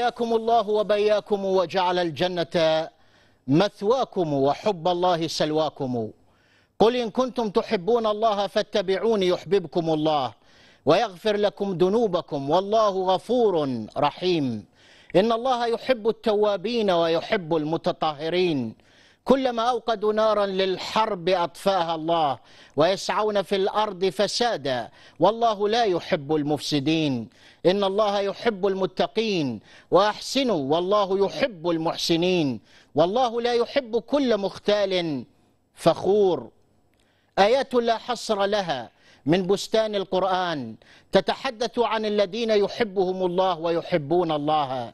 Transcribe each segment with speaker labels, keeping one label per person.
Speaker 1: حياكم الله وبياكم وجعل الجنة مثواكم وحب الله سلواكم قل إن كنتم تحبون الله فاتبعوني يحببكم الله ويغفر لكم ذنوبكم والله غفور رحيم إن الله يحب التوابين ويحب المتطهرين كلما اوقدوا نارا للحرب اطفاها الله ويسعون في الارض فسادا والله لا يحب المفسدين ان الله يحب المتقين واحسنوا والله يحب المحسنين والله لا يحب كل مختال فخور ايات لا حصر لها من بستان القران تتحدث عن الذين يحبهم الله ويحبون الله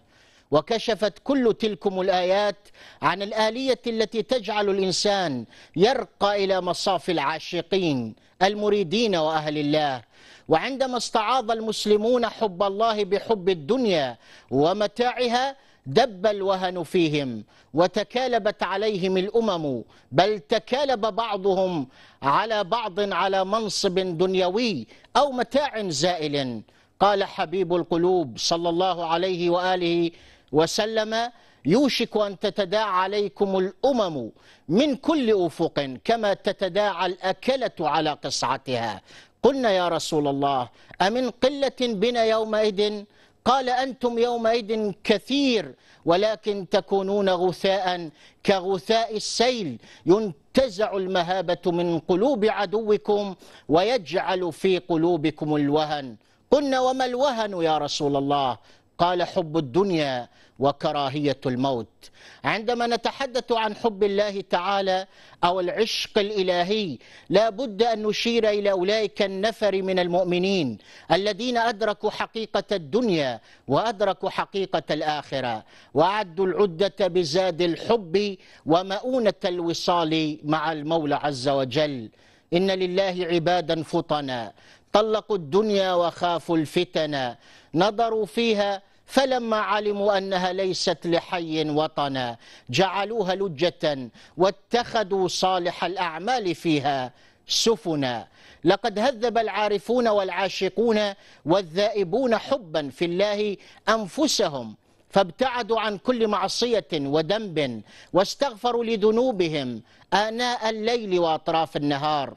Speaker 1: وكشفت كل تلكم الآيات عن الآلية التي تجعل الإنسان يرقى إلى مصاف العاشقين المريدين وأهل الله وعندما استعاض المسلمون حب الله بحب الدنيا ومتاعها دب الوهن فيهم وتكالبت عليهم الامم بل تكالب بعضهم على بعض على منصب دنيوي او متاع زائل قال حبيب القلوب صلى الله عليه واله وسلم يوشك أن تتداعى عليكم الأمم من كل أفق كما تتداعى الأكلة على قصعتها قلنا يا رسول الله أمن قلة بنا يومئذ قال أنتم يومئذ كثير ولكن تكونون غثاء كغثاء السيل ينتزع المهابة من قلوب عدوكم ويجعل في قلوبكم الوهن قلنا وما الوهن يا رسول الله قال حب الدنيا وكراهيه الموت عندما نتحدث عن حب الله تعالى او العشق الالهي لا بد ان نشير الى اولئك النفر من المؤمنين الذين ادركوا حقيقه الدنيا وادركوا حقيقه الاخره واعدوا العده بزاد الحب ومؤونه الوصال مع المولى عز وجل ان لله عبادا فطنا طلقوا الدنيا وخافوا الفتن نظروا فيها فلما علموا أنها ليست لحي وطنا جعلوها لجة واتخذوا صالح الأعمال فيها سفنا لقد هذب العارفون والعاشقون والذائبون حبا في الله أنفسهم فابتعدوا عن كل معصية وذنب واستغفروا لذنوبهم آناء الليل وأطراف النهار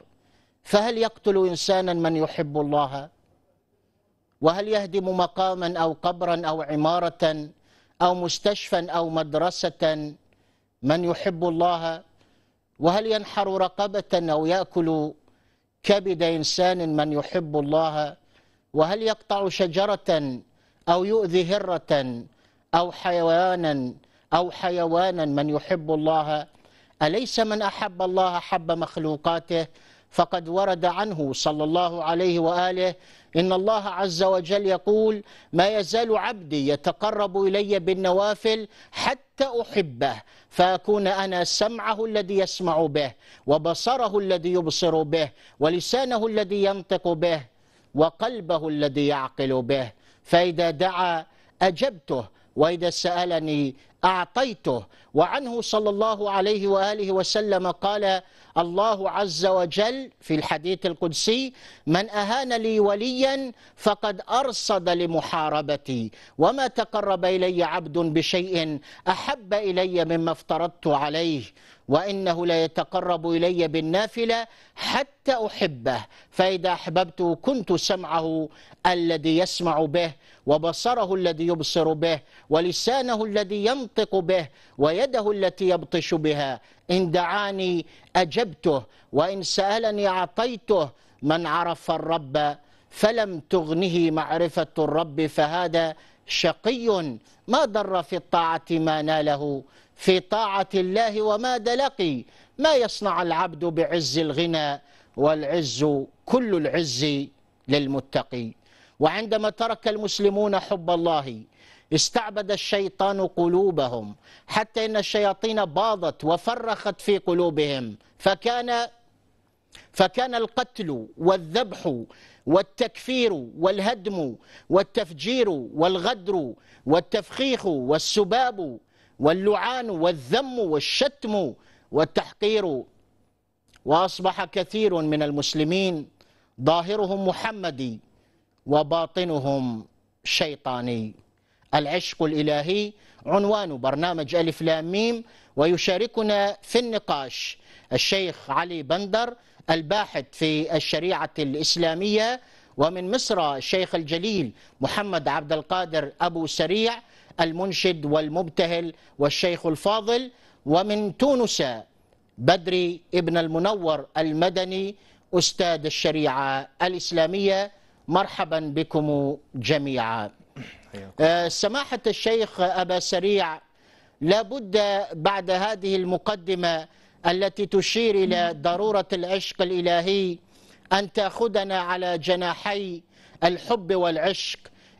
Speaker 1: فهل يقتل انسانا من يحب الله وهل يهدم مقاما او قبرا او عماره او مستشفى او مدرسه من يحب الله وهل ينحر رقبه او ياكل كبد انسان من يحب الله وهل يقطع شجره او يؤذي هره او حيوانا او حيوانا من يحب الله اليس من احب الله حب مخلوقاته فقد ورد عنه صلى الله عليه واله ان الله عز وجل يقول ما يزال عبدي يتقرب الي بالنوافل حتى احبه فاكون انا سمعه الذي يسمع به وبصره الذي يبصر به ولسانه الذي ينطق به وقلبه الذي يعقل به فاذا دعا اجبته واذا سالني أعطيته وعنه صلى الله عليه وآله وسلم قال الله عز وجل في الحديث القدسي من أهان لي وليا فقد أرصد لمحاربتي وما تقرب إلي عبد بشيء أحب إلي مما افترضت عليه وإنه لا يتقرب إلي بالنافلة حتى أحبه فإذا أحببته كنت سمعه الذي يسمع به وبصره الذي يبصر به ولسانه الذي ينطق ينطق به ويده التي يبطش بها إن دعاني أجبته وإن سألني أعطيته من عرف الرب فلم تغنه معرفة الرب فهذا شقي ما ضر في الطاعة ما ناله في طاعة الله وماذا لقي ما يصنع العبد بعز الغنى والعز كل العز للمتقي وعندما ترك المسلمون حب الله استعبد الشيطان قلوبهم حتى ان الشياطين باضت وفرخت في قلوبهم فكان فكان القتل والذبح والتكفير والهدم والتفجير والغدر والتفخيخ والسباب واللعان والذم والشتم والتحقير واصبح كثير من المسلمين ظاهرهم محمدي وباطنهم شيطاني العشق الإلهي عنوان برنامج ألف لام ميم ويشاركنا في النقاش الشيخ علي بندر الباحث في الشريعة الإسلامية ومن مصر الشيخ الجليل محمد عبد القادر أبو سريع المنشد والمبتهل والشيخ الفاضل ومن تونس بدري ابن المنور المدني أستاذ الشريعة الإسلامية مرحبا بكم جميعا آه، سماحة الشيخ أبا سريع لابد بعد هذه المقدمة التي تشير إلى ضرورة العشق الإلهي أن تأخذنا على جناحي الحب والعشق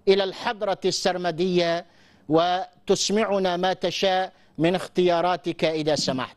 Speaker 1: إلى الحضرة السرمدية وتسمعنا ما تشاء من اختياراتك إذا سمحت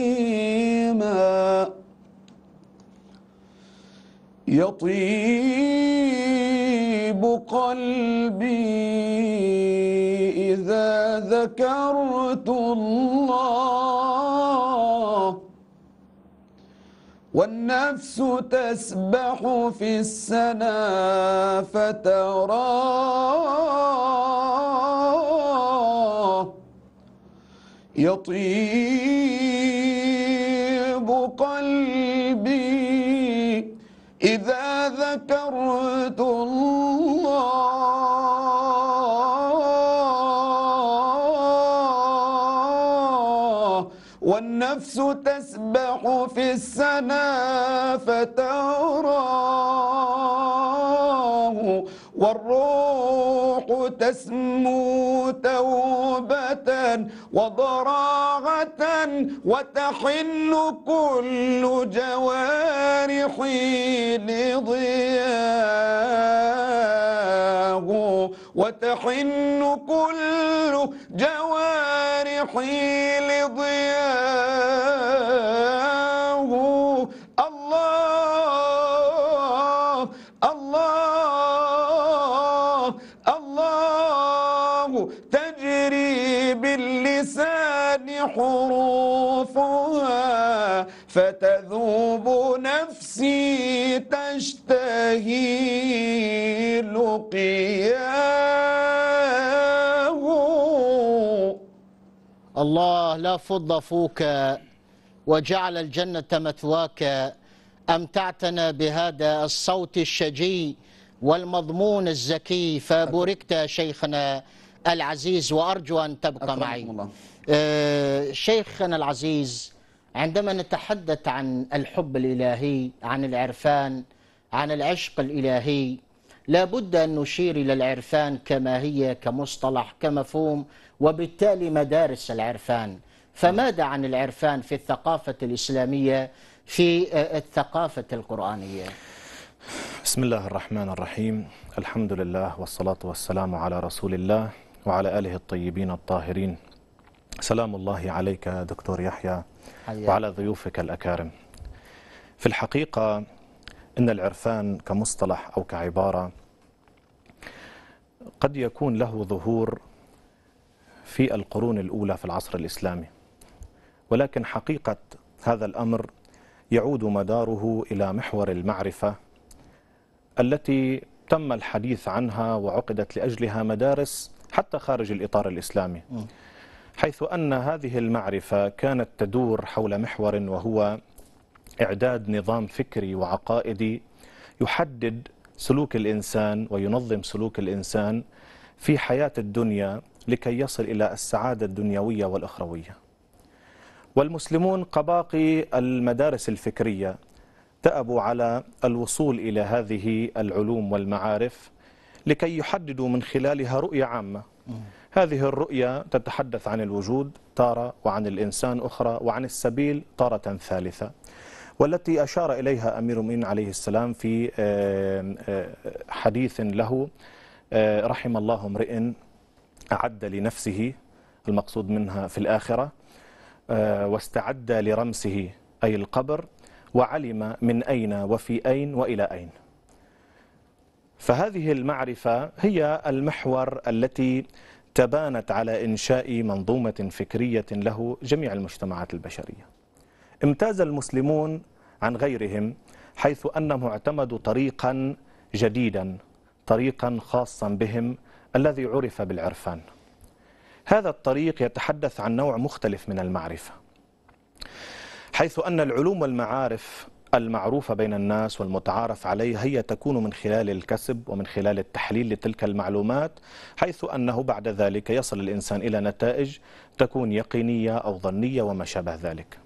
Speaker 2: يطيب قلبي إذا ذكرت الله والنفس تسبح في السنا فتراه يطيب ذكرت الله والنفس تسبح في السنات وضراغة وتحن كل جوارح لضياه وتحن كل جوارح لضياه
Speaker 1: الله لا فض فوك وجعل الجنة مثواك أمتعتنا بهذا الصوت الشجي والمضمون الزكي فبركت شيخنا العزيز وأرجو أن تبقى معي الله. آه، شيخنا العزيز عندما نتحدث عن الحب الإلهي عن العرفان عن العشق الإلهي لابد أن نشير إلى العرفان كما هي كمصطلح كمفهوم وبالتالي مدارس العرفان فماذا عن العرفان في الثقافة الإسلامية في آه، الثقافة القرآنية
Speaker 3: بسم الله الرحمن الرحيم الحمد لله والصلاة والسلام على رسول الله وعلى آله الطيبين الطاهرين سلام الله عليك دكتور يحيى وعلى ضيوفك الأكارم في الحقيقة إن العرفان كمصطلح أو كعبارة قد يكون له ظهور في القرون الأولى في العصر الإسلامي ولكن حقيقة هذا الأمر يعود مداره إلى محور المعرفة التي تم الحديث عنها وعقدت لأجلها مدارس حتى خارج الإطار الإسلامي حيث أن هذه المعرفة كانت تدور حول محور وهو إعداد نظام فكري وعقائدي يحدد سلوك الإنسان وينظم سلوك الإنسان في حياة الدنيا لكي يصل إلى السعادة الدنيوية والأخروية والمسلمون كباقي المدارس الفكرية تابوا على الوصول إلى هذه العلوم والمعارف لكي يحددوا من خلالها رؤية عامة هذه الرؤية تتحدث عن الوجود تارة وعن الإنسان أخرى وعن السبيل تارة ثالثة والتي أشار إليها أمير المؤمنين عليه السلام في آه، آه، حديث له آه، رحم الله امرئ أعد لنفسه المقصود منها في الآخرة آه، واستعد لرمسه أي القبر وعلم من أين وفي أين وإلى أين فهذه المعرفة هي المحور التي تبانت على إنشاء منظومة فكرية له جميع المجتمعات البشرية امتاز المسلمون عن غيرهم حيث أنهم اعتمدوا طريقا جديدا طريقا خاصا بهم الذي عرف بالعرفان هذا الطريق يتحدث عن نوع مختلف من المعرفة حيث أن العلوم والمعارف المعروفة بين الناس والمتعارف عليه هي تكون من خلال الكسب ومن خلال التحليل لتلك المعلومات حيث أنه بعد ذلك يصل الإنسان إلى نتائج تكون يقينية أو ظنية وما شابه ذلك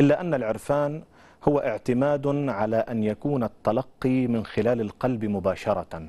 Speaker 3: إلا أن العرفان هو اعتماد على أن يكون التلقي من خلال القلب مباشرةً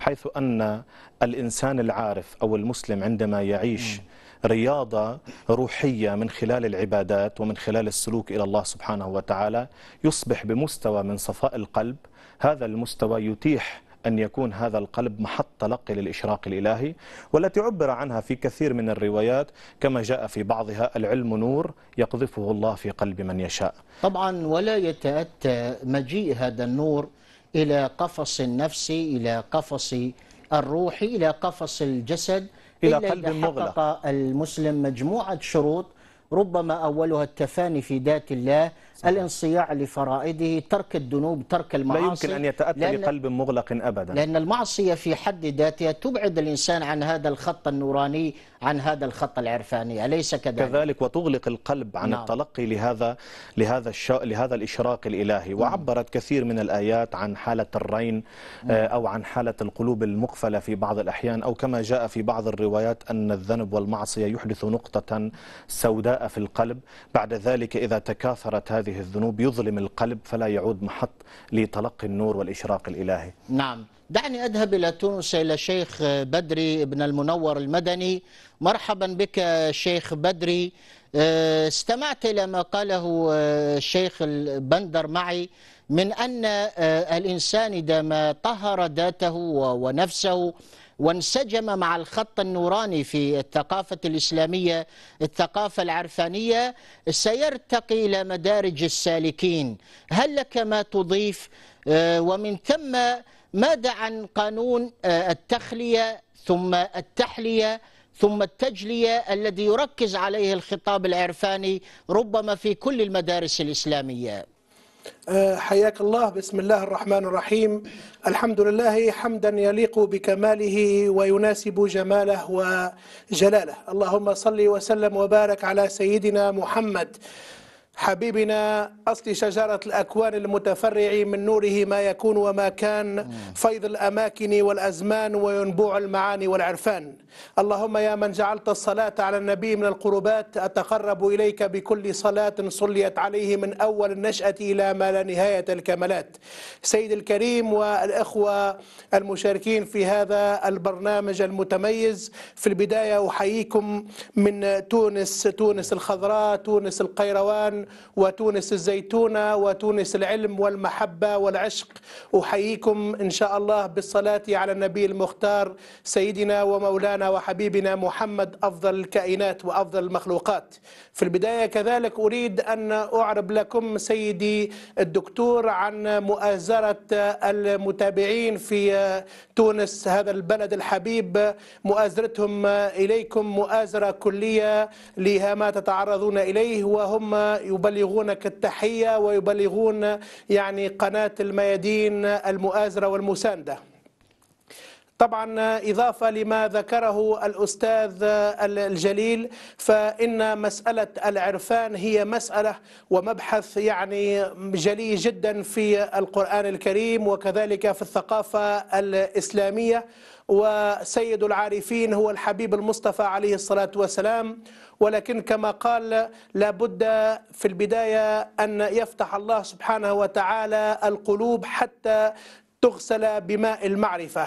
Speaker 3: حيث أن الإنسان العارف أو المسلم عندما يعيش رياضة روحية من خلال العبادات ومن خلال السلوك إلى الله سبحانه وتعالى يصبح بمستوى من صفاء القلب هذا المستوى يتيح أن يكون هذا القلب محط تلقي للإشراق الإلهي والتي عبر عنها في كثير من الروايات كما جاء في بعضها العلم نور يقذفه الله في قلب من يشاء
Speaker 1: طبعا ولا يتأتى مجيء هذا النور إلى قفص النفس إلى قفص الروح إلى قفص الجسد إلى قلب إذا مغلق حقق المسلم مجموعة شروط ربما أولها التفاني في ذات الله صحيح. الانصياع لفرائده ترك الذنوب ترك المعاصي لا يمكن أن يتأتى بقلب مغلق أبدا لأن المعصية في حد ذاتها تبعد الإنسان عن هذا الخط النوراني عن هذا الخط العرفاني أليس كذلك كذلك
Speaker 3: وتغلق القلب
Speaker 1: عن نعم. التلقي لهذا لهذا الش... لهذا الإشراق الإلهي وعبرت كثير
Speaker 3: من الآيات عن حالة الرين آه، أو عن حالة القلوب المقفلة في بعض الأحيان أو كما جاء في بعض الروايات أن الذنب والمعصية يحدث نقطة سوداء في القلب بعد ذلك إذا تكاثرت هذه هذه الذنوب يظلم القلب فلا يعود محط لتلقي النور والإشراق الإلهي
Speaker 1: نعم دعني أذهب إلى تونس إلى شيخ بدري ابن المنور المدني مرحبا بك شيخ بدري آه، استمعت إلى ما قاله الشيخ آه، البندر معي من أن آه، الإنسان إذا ما طهر ذاته ونفسه وانسجم مع الخط النوراني في الثقافة الإسلامية الثقافة العرفانية سيرتقي إلى مدارج السالكين هل لك ما تضيف آه، ومن ثم ماذا عن قانون آه، التخلية ثم التحلية ثم التجلية الذي يركز عليه الخطاب العرفاني ربما في كل المدارس الإسلامية آه، حياك الله
Speaker 4: بسم الله الرحمن الرحيم الحمد لله حمدا يليق بكماله ويناسب جماله وجلاله اللهم صل وسلم وبارك على سيدنا محمد حبيبنا أصل شجرة الأكوان المتفرع من نوره ما يكون وما كان فيض الأماكن والأزمان وينبوع المعاني والعرفان اللهم يا من جعلت الصلاة على النبي من القربات أتقرب إليك بكل صلاة صليت عليه من أول النشأة إلى ما لا نهاية الكمالات سيد الكريم والإخوة المشاركين في هذا البرنامج المتميز في البداية أحييكم من تونس تونس الخضراء تونس القيروان وتونس الزيتونة وتونس العلم والمحبة والعشق أحييكم إن شاء الله بالصلاة على النبي المختار سيدنا ومولانا وحبيبنا محمد أفضل الكائنات وأفضل المخلوقات في البداية كذلك أريد أن أعرب لكم سيدي الدكتور عن مؤازرة المتابعين في تونس هذا البلد الحبيب مؤازرتهم إليكم مؤازرة كلية لها ما تتعرضون إليه وهم يبلغونك التحية ويبلغون يعني قناة الميادين المؤازرة والمساندة طبعا إضافة لما ذكره الأستاذ الجليل فإن مسألة العرفان هي مسألة ومبحث يعني جلي جدا في القرآن الكريم وكذلك في الثقافة الإسلامية وسيد العارفين هو الحبيب المصطفى عليه الصلاة والسلام ولكن كما قال لابد في البداية أن يفتح الله سبحانه وتعالى القلوب حتى تغسل بماء المعرفة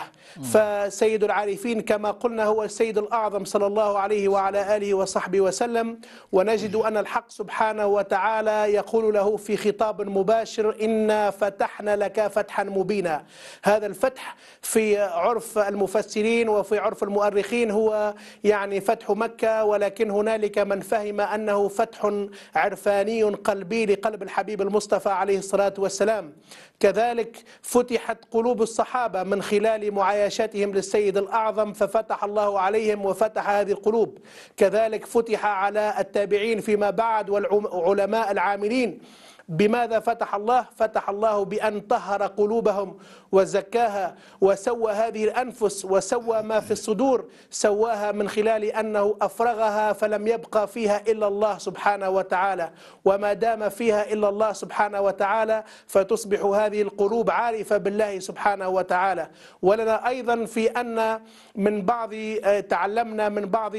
Speaker 4: فسيد العارفين كما قلنا هو السيد الأعظم صلى الله عليه وعلى آله وصحبه وسلم ونجد أن الحق سبحانه وتعالى يقول له في خطاب مباشر إنا فتحنا لك فتحا مبينا هذا الفتح في عرف المفسرين وفي عرف المؤرخين هو يعني فتح مكة ولكن هنالك من فهم أنه فتح عرفاني قلبي لقلب الحبيب المصطفى عليه الصلاة والسلام كذلك فتحت قلوب الصحابة من خلال معايشتهم للسيد الأعظم ففتح الله عليهم وفتح هذه القلوب كذلك فتح على التابعين فيما بعد والعلماء العاملين بماذا فتح الله فتح الله بأن طهر قلوبهم وزكاها وسوى هذه الأنفس وسوى ما في الصدور سواها من خلال أنه أفرغها فلم يبقى فيها إلا الله سبحانه وتعالى وما دام فيها إلا الله سبحانه وتعالى فتصبح هذه القلوب عارفة بالله سبحانه وتعالى ولنا أيضا في أن من بعض آه، تعلمنا من بعض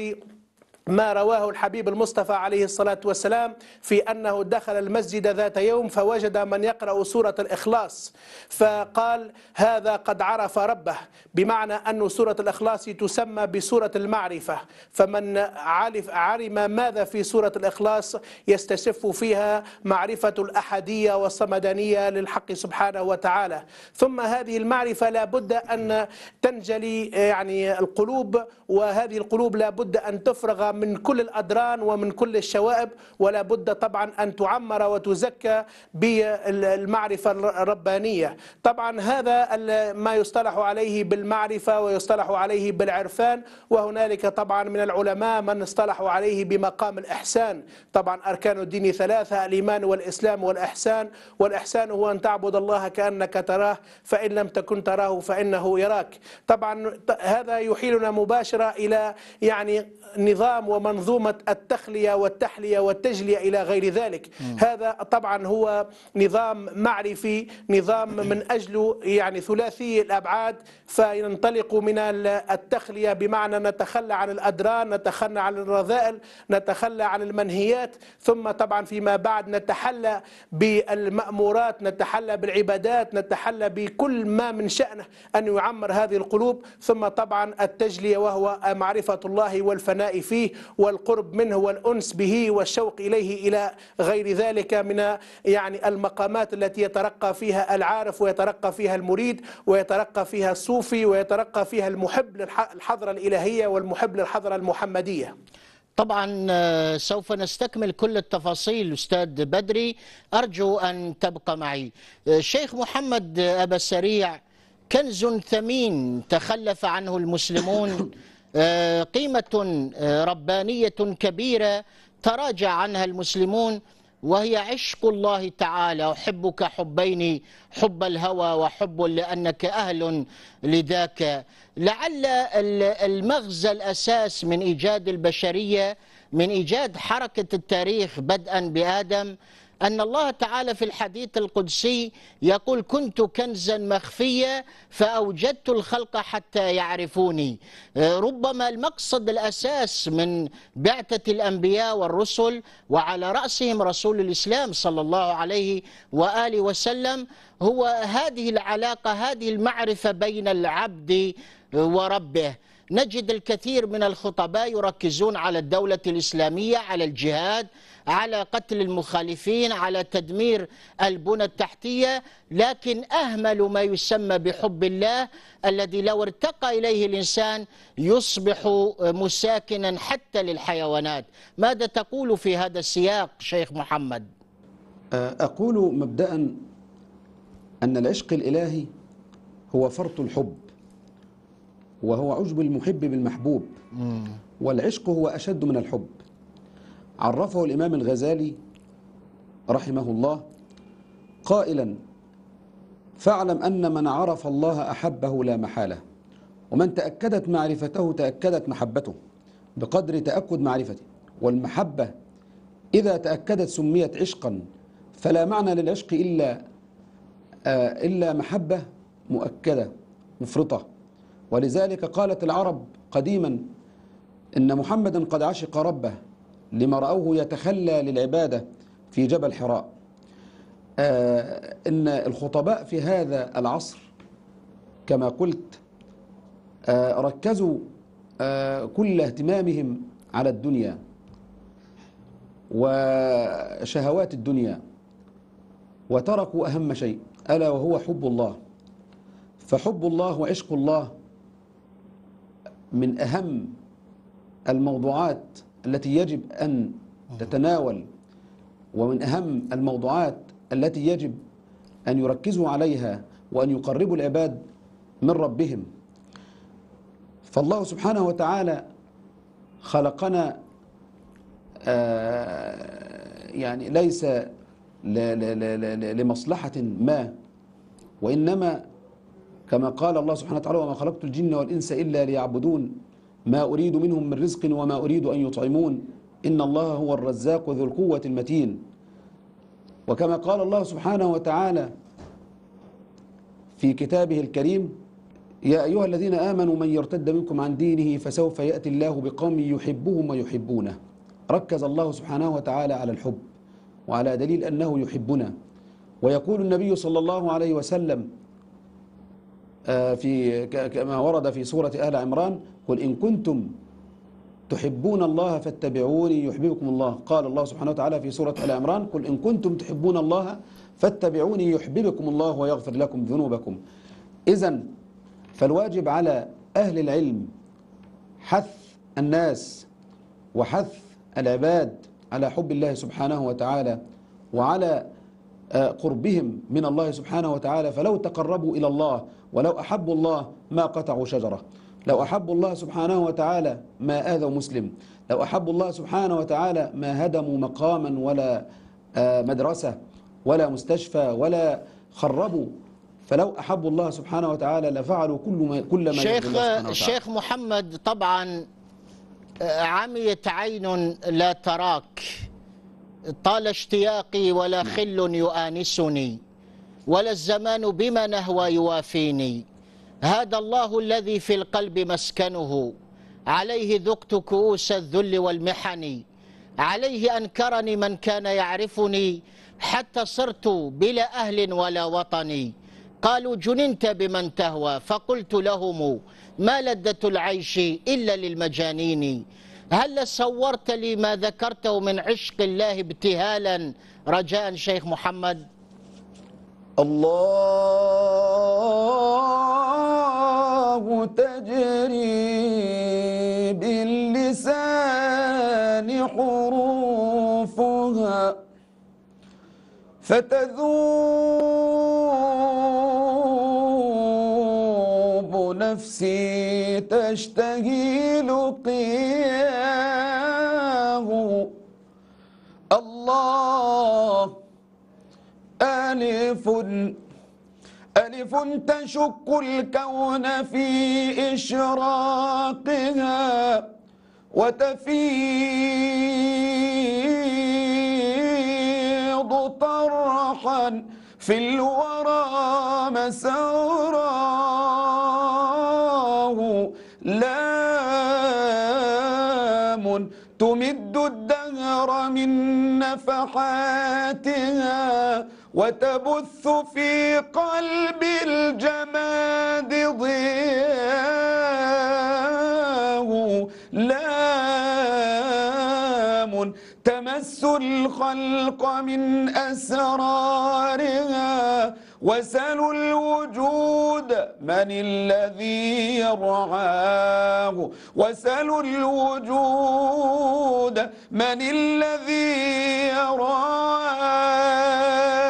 Speaker 4: ما رواه الحبيب المصطفى عليه الصلاة والسلام في أنه دخل المسجد ذات يوم فوجد من يقرأ سورة الإخلاص فقال هذا قد عرف ربه بمعنى أن سورة الإخلاص تسمى بسورة المعرفة فمن عرف علم ماذا في سورة الإخلاص يستشف فيها معرفة الأحدية والصمدانية للحق سبحانه وتعالى ثم هذه المعرفة لا بد أن تنجلي آه، يعني القلوب وهذه القلوب لا بد أن تفرغ من كل الأدران ومن كل الشوائب ولا بد طبعا أن تعمر وتزكى بالمعرفة الربانية طبعا هذا ما يصطلح عليه بالمعرفة ويصطلح عليه بالعرفان وهنالك طبعا من العلماء من اصطلحوا عليه بمقام الإحسان طبعا أركان الدين ثلاثة الإيمان والإسلام والإحسان والإحسان هو أن تعبد الله كأنك تراه فإن لم تكن تراه فإنه يراك طبعا هذا يحيلنا مباشرة إلى يعني نظام ومنظومة التخلية والتحلية والتجلية إلى غير ذلك هذا طبعا هو نظام معرفي نظام من أجله يعني ثلاثي الأبعاد فينطلق من التخلية بمعنى نتخلى عن الأدران نتخلى عن الرذائل نتخلى عن المنهيات ثم طبعا فيما بعد نتحلى بالمأمورات نتحلى بالعبادات نتحلى بكل ما من شأنه أن يعمر هذه القلوب ثم طبعا التجلية وهو معرفة الله والفناء الفناء فيه والقرب منه والأنس به والشوق إليه إلى غير ذلك من يعني المقامات التي يترقى فيها العارف ويترقى فيها المريد ويترقى فيها الصوفي ويترقى فيها المحب للحضرة
Speaker 1: الإلهية والمحب للحضرة المحمدية طبعا آه، سوف نستكمل كل التفاصيل أستاذ بدري أرجو أن تبقى معي آه، شيخ محمد آه، أبا السريع كنز ثمين تخلف عنه المسلمون آه، قيمة آه، ربانية كبيرة تراجع عنها المسلمون وهي عشق الله تعالى أحبك حبين حب الهوى وحب لأنك أهل لذاك لعل المغزى الأساس من إيجاد البشرية من إيجاد حركة التاريخ بدءا بآدم أن الله تعالى في الحديث القدسي يقول كنت كنزا مخفيا فأوجدت الخلق حتى يعرفوني آه، ربما المقصد الأساس من بعثة الأنبياء والرسل وعلى رأسهم رسول الإسلام صلى الله عليه وآله وسلم هو هذه العلاقة هذه المعرفة بين العبد وربه نجد الكثير من الخطباء يركزون على الدولة الإسلامية على الجهاد على قتل المخالفين على تدمير البنى التحتية لكن أهمل ما يسمى بحب الله الذي لو ارتقى إليه الإنسان يصبح مساكنا حتى للحيوانات ماذا تقول في هذا السياق شيخ محمد؟
Speaker 5: أه، أقول مبدأ أن العشق الإلهي هو فرط الحب وهو عجب المحب بالمحبوب والعشق هو أشد من الحب عرفه الإمام الغزالي رحمه الله قائلا فاعلم أن من عرف الله أحبه لا محالة ومن تأكدت معرفته تأكدت محبته بقدر تأكد معرفته والمحبة إذا تأكدت سميت عشقا فلا معنى للعشق إلا آه، إلا محبة مؤكدة مفرطة ولذلك قالت العرب قديما إن محمدا قد عشق ربه لما رأوه يتخلى للعبادة في جبل حراء آه إن الخطباء في هذا العصر كما قلت آه ركزوا آه كل اهتمامهم على الدنيا وشهوات الدنيا وتركوا أهم شيء ألا وهو حب الله فحب الله وعشق الله من أهم الموضوعات التي يجب أن تتناول ومن أهم الموضوعات التي يجب أن يركزوا عليها وأن يقربوا العباد من ربهم فالله سبحانه وتعالى خلقنا آه، يعني ليس لمصلحة ما وإنما كما قال الله سبحانه وتعالى وما خلقت الجن والإنس إلا ليعبدون ما أريد منهم من رزق وما أريد أن يطعمون إن الله هو الرزاق ذو القوة المتين وكما قال الله سبحانه وتعالى في كتابه الكريم يا أيها الذين آمنوا من يرتد منكم عن دينه فسوف يأتي الله بقوم يحبهم ويحبونه ركز الله سبحانه وتعالى على الحب وعلى دليل أنه يحبنا ويقول النبي صلى الله عليه وسلم آه، في كما ورد في سورة آل عمران قل إن كنتم تحبون الله فاتبعوني يحببكم الله قال الله سبحانه وتعالى في سورة آل عمران قل إن كنتم تحبون الله فاتبعوني يحببكم الله ويغفر لكم ذنوبكم إذا فالواجب على أهل العلم حث الناس وحث العباد على حب الله سبحانه وتعالى وعلى آه، قربهم من الله سبحانه وتعالى فلو تقربوا إلى الله ولو أحبوا الله ما قطعوا شجرة لو أحبوا الله سبحانه وتعالى ما آذوا مسلم لو أحبوا الله سبحانه وتعالى ما هدموا مقاما ولا آه، مدرسة ولا مستشفى ولا خربوا فلو أحبوا الله سبحانه وتعالى لفعلوا كل ما كل ما شيخ الشيخ
Speaker 1: محمد طبعا آه، عميت عين لا تراك طال اشتياقي ولا نعم. خل يؤانسني ولا الزمان بما نهوى يوافيني هذا الله الذي في القلب مسكنه عليه ذقت كؤوس الذل والمحن عليه أنكرني من كان يعرفني حتى صرت بلا أهل ولا وطني قالوا جننت بمن تهوى فقلت لهم ما لذة العيش إلا للمجانين هل صورت لي ما ذكرته من عشق الله ابتهالا رجاء شيخ محمد الله
Speaker 2: تجري باللسان حروفها فتذوب نفسي تشتهي لقياه الله ألف ألف تشك الكون في إشراقها وتفيض طرحا في الورى مسراه لام تمد الدهر من نفحاتها وتبث في قلب الجماد ضياه لام تمس الخلق من أسرارها وسلوا الوجود من الذي يرعاه وسلوا الوجود من الذي يرعاه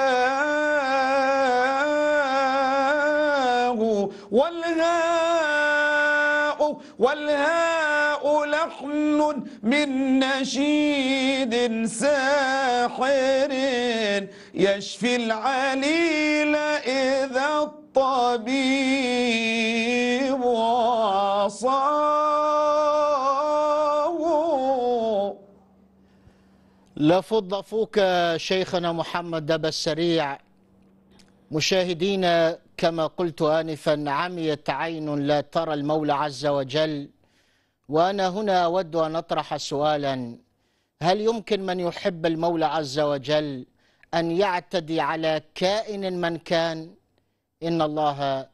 Speaker 2: من نشيد ساحر يشفي العليل إذا الطبيب وصاه
Speaker 1: لفض فوك شيخنا محمد دب السريع مشاهدينا كما قلت آنفا عميت عين لا ترى المولى عز وجل وأنا هنا أود أن أطرح سؤالا هل يمكن من يحب المولى عز وجل أن يعتدي على كائن من كان إن الله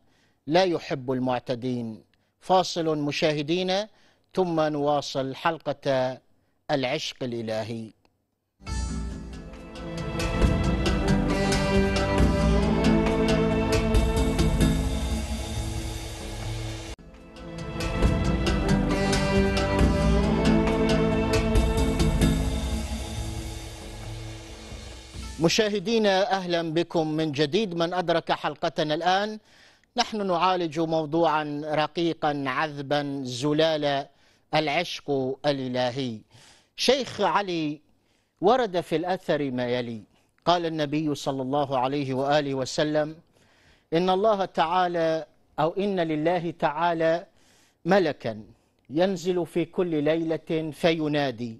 Speaker 1: لا يحب المعتدين فاصل مشاهدينا ثم نواصل حلقة العشق الإلهي مشاهدينا اهلا بكم من جديد من ادرك حلقتنا الان نحن نعالج موضوعا رقيقا عذبا زلالا العشق الالهي شيخ علي ورد في الاثر ما يلي قال النبي صلى الله عليه واله وسلم ان الله تعالى او ان لله تعالى ملكا ينزل في كل ليله فينادي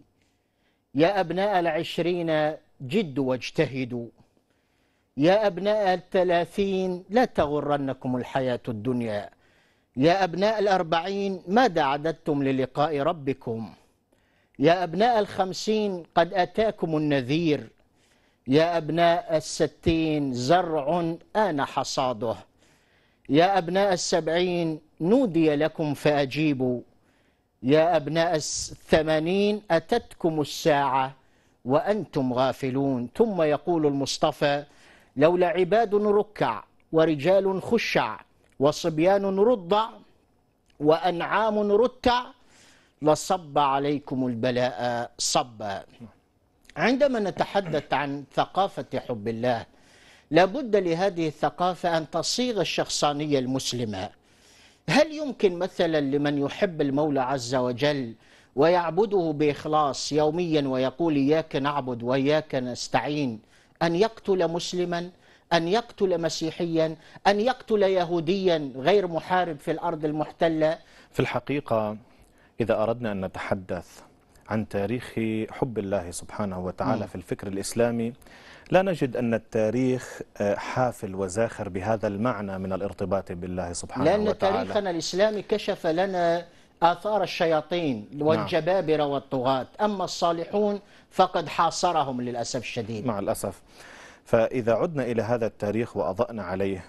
Speaker 1: يا ابناء العشرين جدوا واجتهدوا يا أبناء الثلاثين لا تغرنكم الحياة الدنيا يا أبناء الأربعين ماذا عددتم للقاء ربكم يا أبناء الخمسين قد أتاكم النذير يا أبناء الستين زرع آن حصاده يا أبناء السبعين نودي لكم فأجيبوا يا أبناء الثمانين أتتكم الساعة وأنتم غافلون ثم يقول المصطفى لولا عباد ركع ورجال خشع وصبيان رضع وأنعام رتع لصب عليكم البلاء صبا عندما نتحدث عن ثقافة حب الله لابد لهذه الثقافة أن تصيغ الشخصانية المسلمة هل يمكن مثلا لمن يحب المولى عز وجل ويعبده باخلاص يوميا ويقول اياك نعبد واياك نستعين ان يقتل مسلما ان يقتل مسيحيا ان يقتل يهوديا غير محارب في الارض المحتله في الحقيقه
Speaker 3: اذا اردنا ان نتحدث عن تاريخ حب الله سبحانه وتعالى م. في الفكر الاسلامي لا نجد أن التاريخ آه، حافل وزاخر بهذا المعنى من الارتباط بالله سبحانه لأن وتعالى لأن تاريخنا
Speaker 1: الإسلامي كشف لنا آثار الشياطين والجبابرة نعم. والطغاة أما الصالحون فقد حاصرهم للأسف الشديد مع الأسف فإذا عدنا إلى هذا التاريخ وأضأنا عليه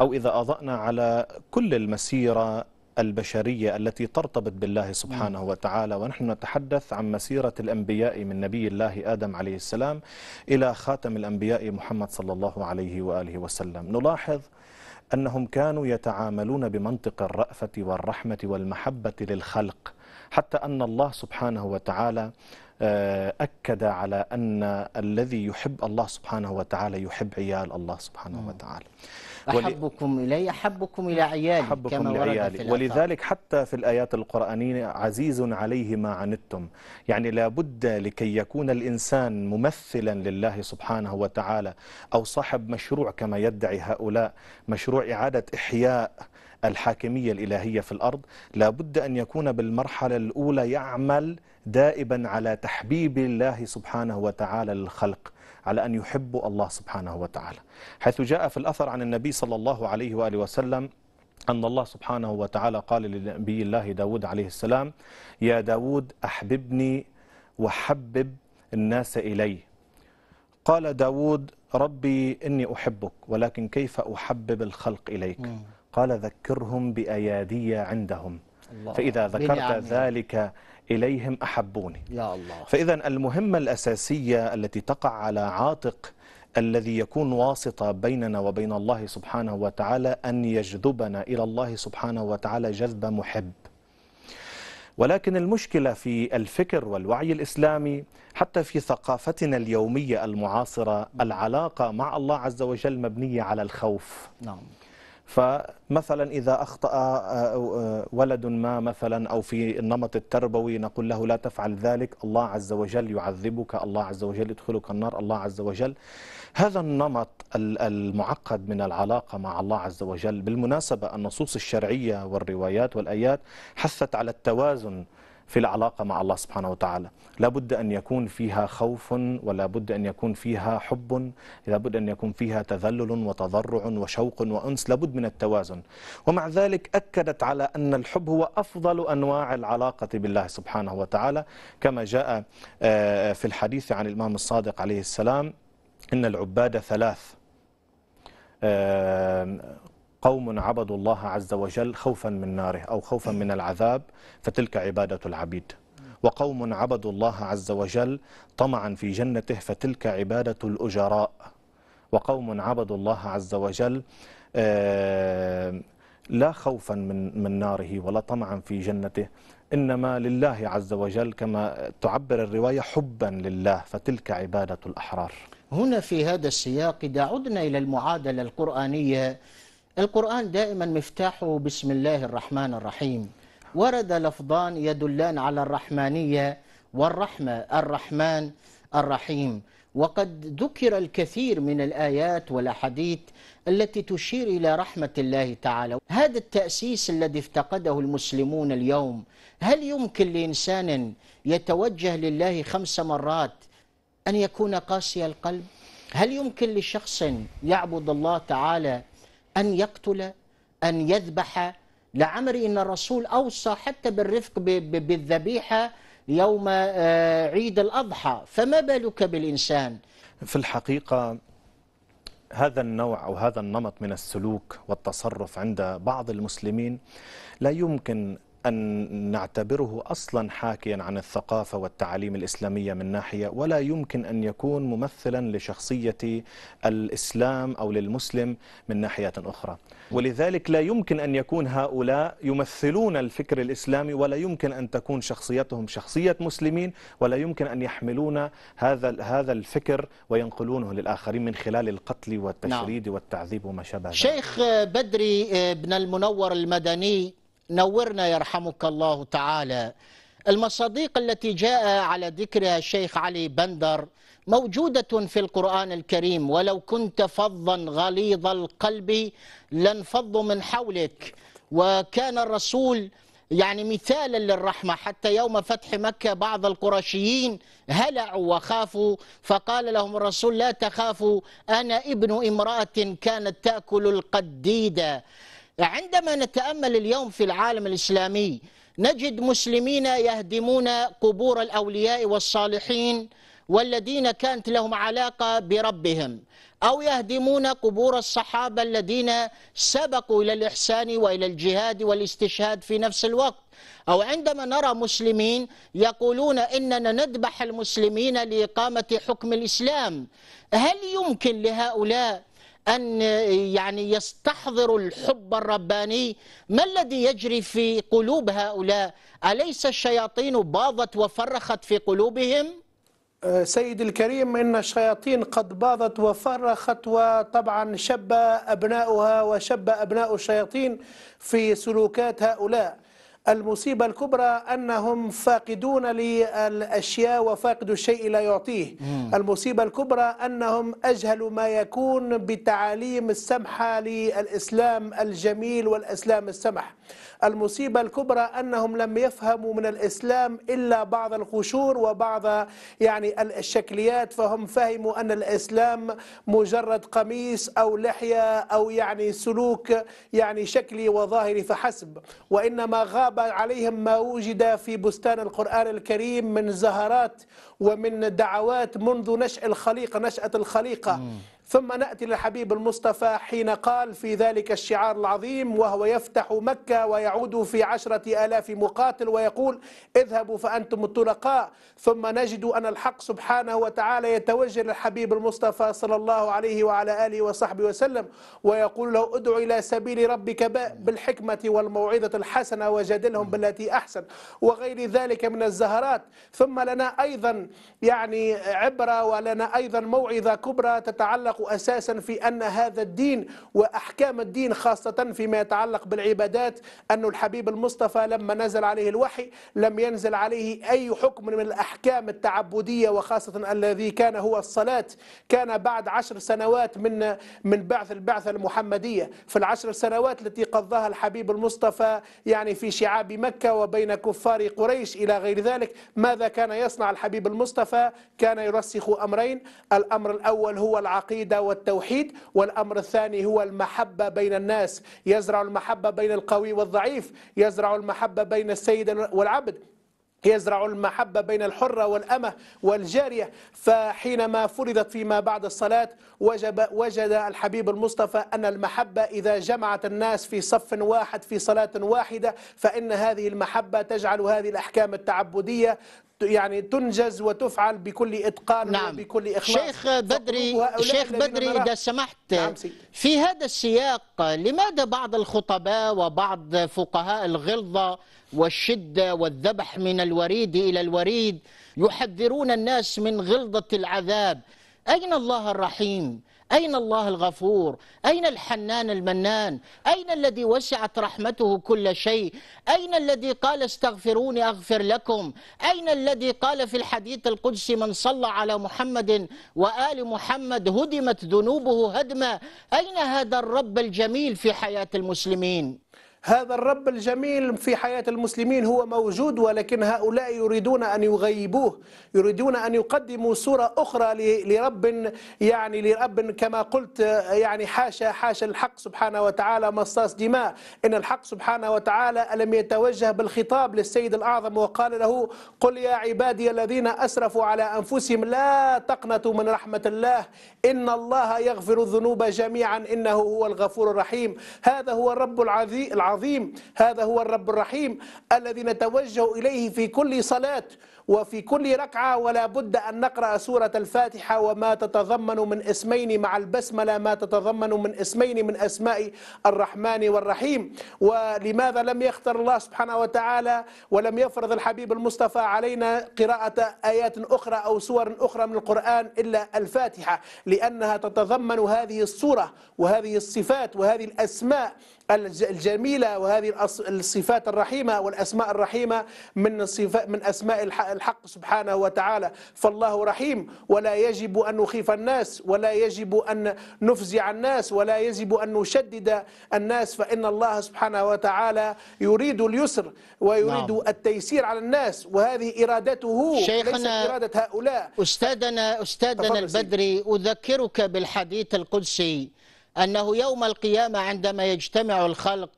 Speaker 3: أو إذا أضأنا على كل المسيرة البشرية التي ترتبط بالله نعم. سبحانه وتعالى ونحن نتحدث عن مسيرة الأنبياء من نبي الله آدم عليه السلام إلى خاتم الأنبياء محمد صلى الله عليه وآله وسلم نلاحظ أنهم كانوا يتعاملون بمنطق الرأفة والرحمة والمحبة للخلق حتى أن الله سبحانه وتعالى آه، أكد على أن الذي يحب الله سبحانه وتعالى يحب عيال الله سبحانه نعم. وتعالى أحبكم
Speaker 1: إلي أحبكم إلى عيالي أحبكم كما لعيالي ولذلك
Speaker 3: حتى في الآيات القرآنية عزيز عليه ما عنتم يعني لابد لكي يكون الإنسان ممثلا لله سبحانه وتعالى أو صاحب مشروع كما يدعي هؤلاء مشروع إعادة إحياء الحاكمية الإلهية في الأرض لابد أن يكون بالمرحلة الأولى يعمل دائبا على تحبيب الله سبحانه وتعالى للخلق على أن يحبوا الله سبحانه وتعالى حيث جاء في الأثر عن النبي صلى الله عليه وآله وسلم أن الله سبحانه وتعالى قال لنبي الله داود عليه السلام يا داود أحببني وحبب الناس إلي قال داود ربي إني أحبك ولكن كيف أحبب الخلق إليك قال ذكرهم بأيادي عندهم فإذا ذكرت ذلك إليهم أحبوني يا الله فإذا المهمة الأساسية التي تقع على عاتق الذي يكون واسطة بيننا وبين الله سبحانه وتعالى أن يجذبنا إلى الله سبحانه وتعالى جذب محب ولكن المشكلة في الفكر والوعي الإسلامي حتى في ثقافتنا اليومية المعاصرة العلاقة مع الله عز وجل مبنية على الخوف نعم فمثلا إذا أخطأ آه، ولد ما مثلا أو في النمط التربوي نقول له لا تفعل ذلك الله عز وجل يعذبك الله عز وجل يدخلك النار الله عز وجل هذا النمط المعقد من العلاقة مع الله عز وجل بالمناسبة النصوص الشرعية والروايات والآيات حثت على التوازن في العلاقة مع الله سبحانه وتعالى لا بد أن يكون فيها خوف ولا بد أن يكون فيها حب لا بد أن يكون فيها تذلل وتضرع وشوق وأنس لا بد من التوازن ومع ذلك أكدت على أن الحب هو أفضل أنواع العلاقة بالله سبحانه وتعالى كما جاء آه، في الحديث عن الإمام الصادق عليه السلام إن العباد ثلاث آه، قوم عبدوا الله عز وجل خوفا من ناره أو خوفا من العذاب فتلك عبادة العبيد وقوم عبدوا الله عز وجل طمعا في جنته فتلك عبادة الأجراء وقوم عبدوا الله عز وجل آه، لا خوفا من من ناره ولا طمعا في جنته انما لله عز وجل كما تعبر الروايه حبا لله فتلك عباده
Speaker 1: الاحرار. هنا في هذا السياق اذا عدنا الى المعادله القرانيه القرآن دائما مفتاحه بسم الله الرحمن الرحيم ورد لفظان يدلان على الرحمانية والرحمة الرحمن الرحيم وقد ذكر الكثير من الآيات والأحاديث التي تشير إلى رحمة الله تعالى هذا التأسيس الذي افتقده المسلمون اليوم هل يمكن لإنسان يتوجه لله خمس مرات أن يكون قاسي القلب؟ هل يمكن لشخص يعبد الله تعالى أن يقتل أن يذبح لعمري إن الرسول أوصى حتى بالرفق بالذبيحة يوم آه، عيد الأضحى فما بالك بالإنسان في الحقيقة هذا النوع أو هذا النمط من السلوك
Speaker 3: والتصرف عند بعض المسلمين لا يمكن أن نعتبره أصلا حاكيا عن الثقافة والتعاليم الإسلامية من ناحية ولا يمكن أن يكون ممثلا لشخصية الإسلام أو للمسلم من ناحية أخرى ولذلك لا يمكن أن يكون هؤلاء يمثلون الفكر الإسلامي ولا يمكن أن تكون شخصيتهم شخصية مسلمين ولا يمكن أن يحملون هذا هذا الفكر وينقلونه للآخرين من خلال القتل والتشريد نعم. والتعذيب وما شابه
Speaker 1: شيخ بدري بن المنور المدني نورنا يرحمك الله تعالى المصادق التي جاء على ذكرها الشيخ علي بندر موجودة في القرآن الكريم ولو كنت فظا غليظ القلب لانفضوا من حولك وكان الرسول يعني مثالا للرحمة حتى يوم فتح مكة بعض القرشيين هلعوا وخافوا فقال لهم الرسول لا تخافوا أنا ابن امرأة كانت تأكل القديدة عندما نتامل اليوم في العالم الاسلامي نجد مسلمين يهدمون قبور الاولياء والصالحين والذين كانت لهم علاقه بربهم او يهدمون قبور الصحابه الذين سبقوا الى الاحسان والى الجهاد والاستشهاد في نفس الوقت او عندما نرى مسلمين يقولون اننا نذبح المسلمين لاقامه حكم الاسلام هل يمكن لهؤلاء أن يعني يستحضروا الحب الرباني ما الذي يجري في قلوب هؤلاء أليس الشياطين باضت وفرخت في قلوبهم؟ أه، سيد الكريم إن
Speaker 4: الشياطين قد باضت وفرخت وطبعا شب أبناؤها وشب أبناء الشياطين في سلوكات هؤلاء المصيبة الكبرى أنهم فاقدون للأشياء وفاقد الشيء لا يعطيه مم. المصيبة الكبرى أنهم أجهلوا ما يكون بتعاليم السمحة للإسلام الجميل والإسلام السمح المصيبة الكبرى أنهم لم يفهموا من الإسلام إلا بعض القشور وبعض يعني الشكليات فهم فهموا أن الإسلام مجرد قميص أو لحية أو يعني سلوك يعني شكلي وظاهري فحسب وإنما غاب عليهم ما وجد في بستان القرآن الكريم من زهرات ومن دعوات منذ نشأ الخليقة نشأة الخليقة ثم نأتي للحبيب المصطفى حين قال في ذلك الشعار العظيم وهو يفتح مكة ويعود في عشرة آلاف مقاتل ويقول اذهبوا فأنتم الطلقاء ثم نجد أن الحق سبحانه وتعالى يتوجه للحبيب المصطفى صلى الله عليه وعلى آله وصحبه وسلم ويقول له ادع إلى سبيل ربك بالحكمة والموعظة الحسنة وجادلهم بالتي أحسن وغير ذلك من الزهرات ثم لنا أيضا يعني عبرة ولنا أيضا موعظة كبرى تتعلق أساسا في أن هذا الدين وأحكام الدين خاصة فيما يتعلق بالعبادات أن الحبيب المصطفى لما نزل عليه الوحي لم ينزل عليه أي حكم من الأحكام التعبدية وخاصة الذي كان هو الصلاة كان بعد عشر سنوات من من بعث البعثة المحمدية في العشر سنوات التي قضاها الحبيب المصطفى يعني في شعاب مكة وبين كفار قريش إلى غير ذلك ماذا كان يصنع الحبيب المصطفى كان يرسخ أمرين الأمر الأول هو العقيدة العقيدة والتوحيد والأمر الثاني هو المحبة بين الناس يزرع المحبة بين القوي والضعيف يزرع المحبة بين السيد والعبد يزرع المحبة بين الحرة والأمة والجارية فحينما فرضت فيما بعد الصلاة وجب وجد الحبيب المصطفى أن المحبة إذا جمعت الناس في صف واحد في صلاة واحدة فإن هذه المحبة تجعل هذه الأحكام التعبدية يعني تنجز وتفعل بكل اتقان نعم. وبكل اخلاص شيخ
Speaker 1: بدري شيخ بدري اذا سمحت نعم في هذا السياق لماذا بعض الخطباء وبعض فقهاء الغلظه والشده والذبح من الوريد الى الوريد يحذرون الناس من غلظه العذاب اين الله الرحيم أين الله الغفور أين الحنان المنان أين الذي وسعت رحمته كل شيء أين الذي قال استغفروني أغفر لكم أين الذي قال في الحديث القدسي من صلى على محمد وآل محمد هدمت ذنوبه هدما أين هذا الرب الجميل في حياة المسلمين هذا الرب الجميل في حياة المسلمين هو موجود ولكن
Speaker 4: هؤلاء يريدون أن يغيبوه يريدون أن يقدموا صورة أخرى لرب يعني لرب كما قلت يعني حاشا حاشا الحق سبحانه وتعالى مصاص دماء إن الحق سبحانه وتعالى ألم يتوجه بالخطاب للسيد الأعظم وقال له قل يا عبادي الذين أسرفوا على أنفسهم لا تقنطوا من رحمة الله إن الله يغفر الذنوب جميعا إنه هو الغفور الرحيم هذا هو الرب العظيم العظيم هذا هو الرب الرحيم الذي نتوجه إليه في كل صلاة وفي كل ركعة ولا بد أن نقرأ سورة الفاتحة وما تتضمن من اسمين مع البسملة ما تتضمن من اسمين من أسماء الرحمن والرحيم ولماذا لم يختر الله سبحانه وتعالى ولم يفرض الحبيب المصطفى علينا قراءة آيات أخرى أو سور أخرى من القرآن إلا الفاتحة لأنها تتضمن هذه الصورة وهذه الصفات وهذه الأسماء الجميلة وهذه الصفات الرحيمة والأسماء الرحيمة من من أسماء الحق سبحانه وتعالى فالله رحيم ولا يجب أن نخيف الناس ولا يجب أن نفزع الناس ولا يجب أن نشدد الناس فإن الله سبحانه وتعالى يريد اليسر ويريد نعم. التيسير على الناس وهذه إرادته شيخنا ليست إرادة
Speaker 1: هؤلاء أستاذنا, أستاذنا البدري أذكرك بالحديث القدسي أنه يوم القيامة عندما يجتمع الخلق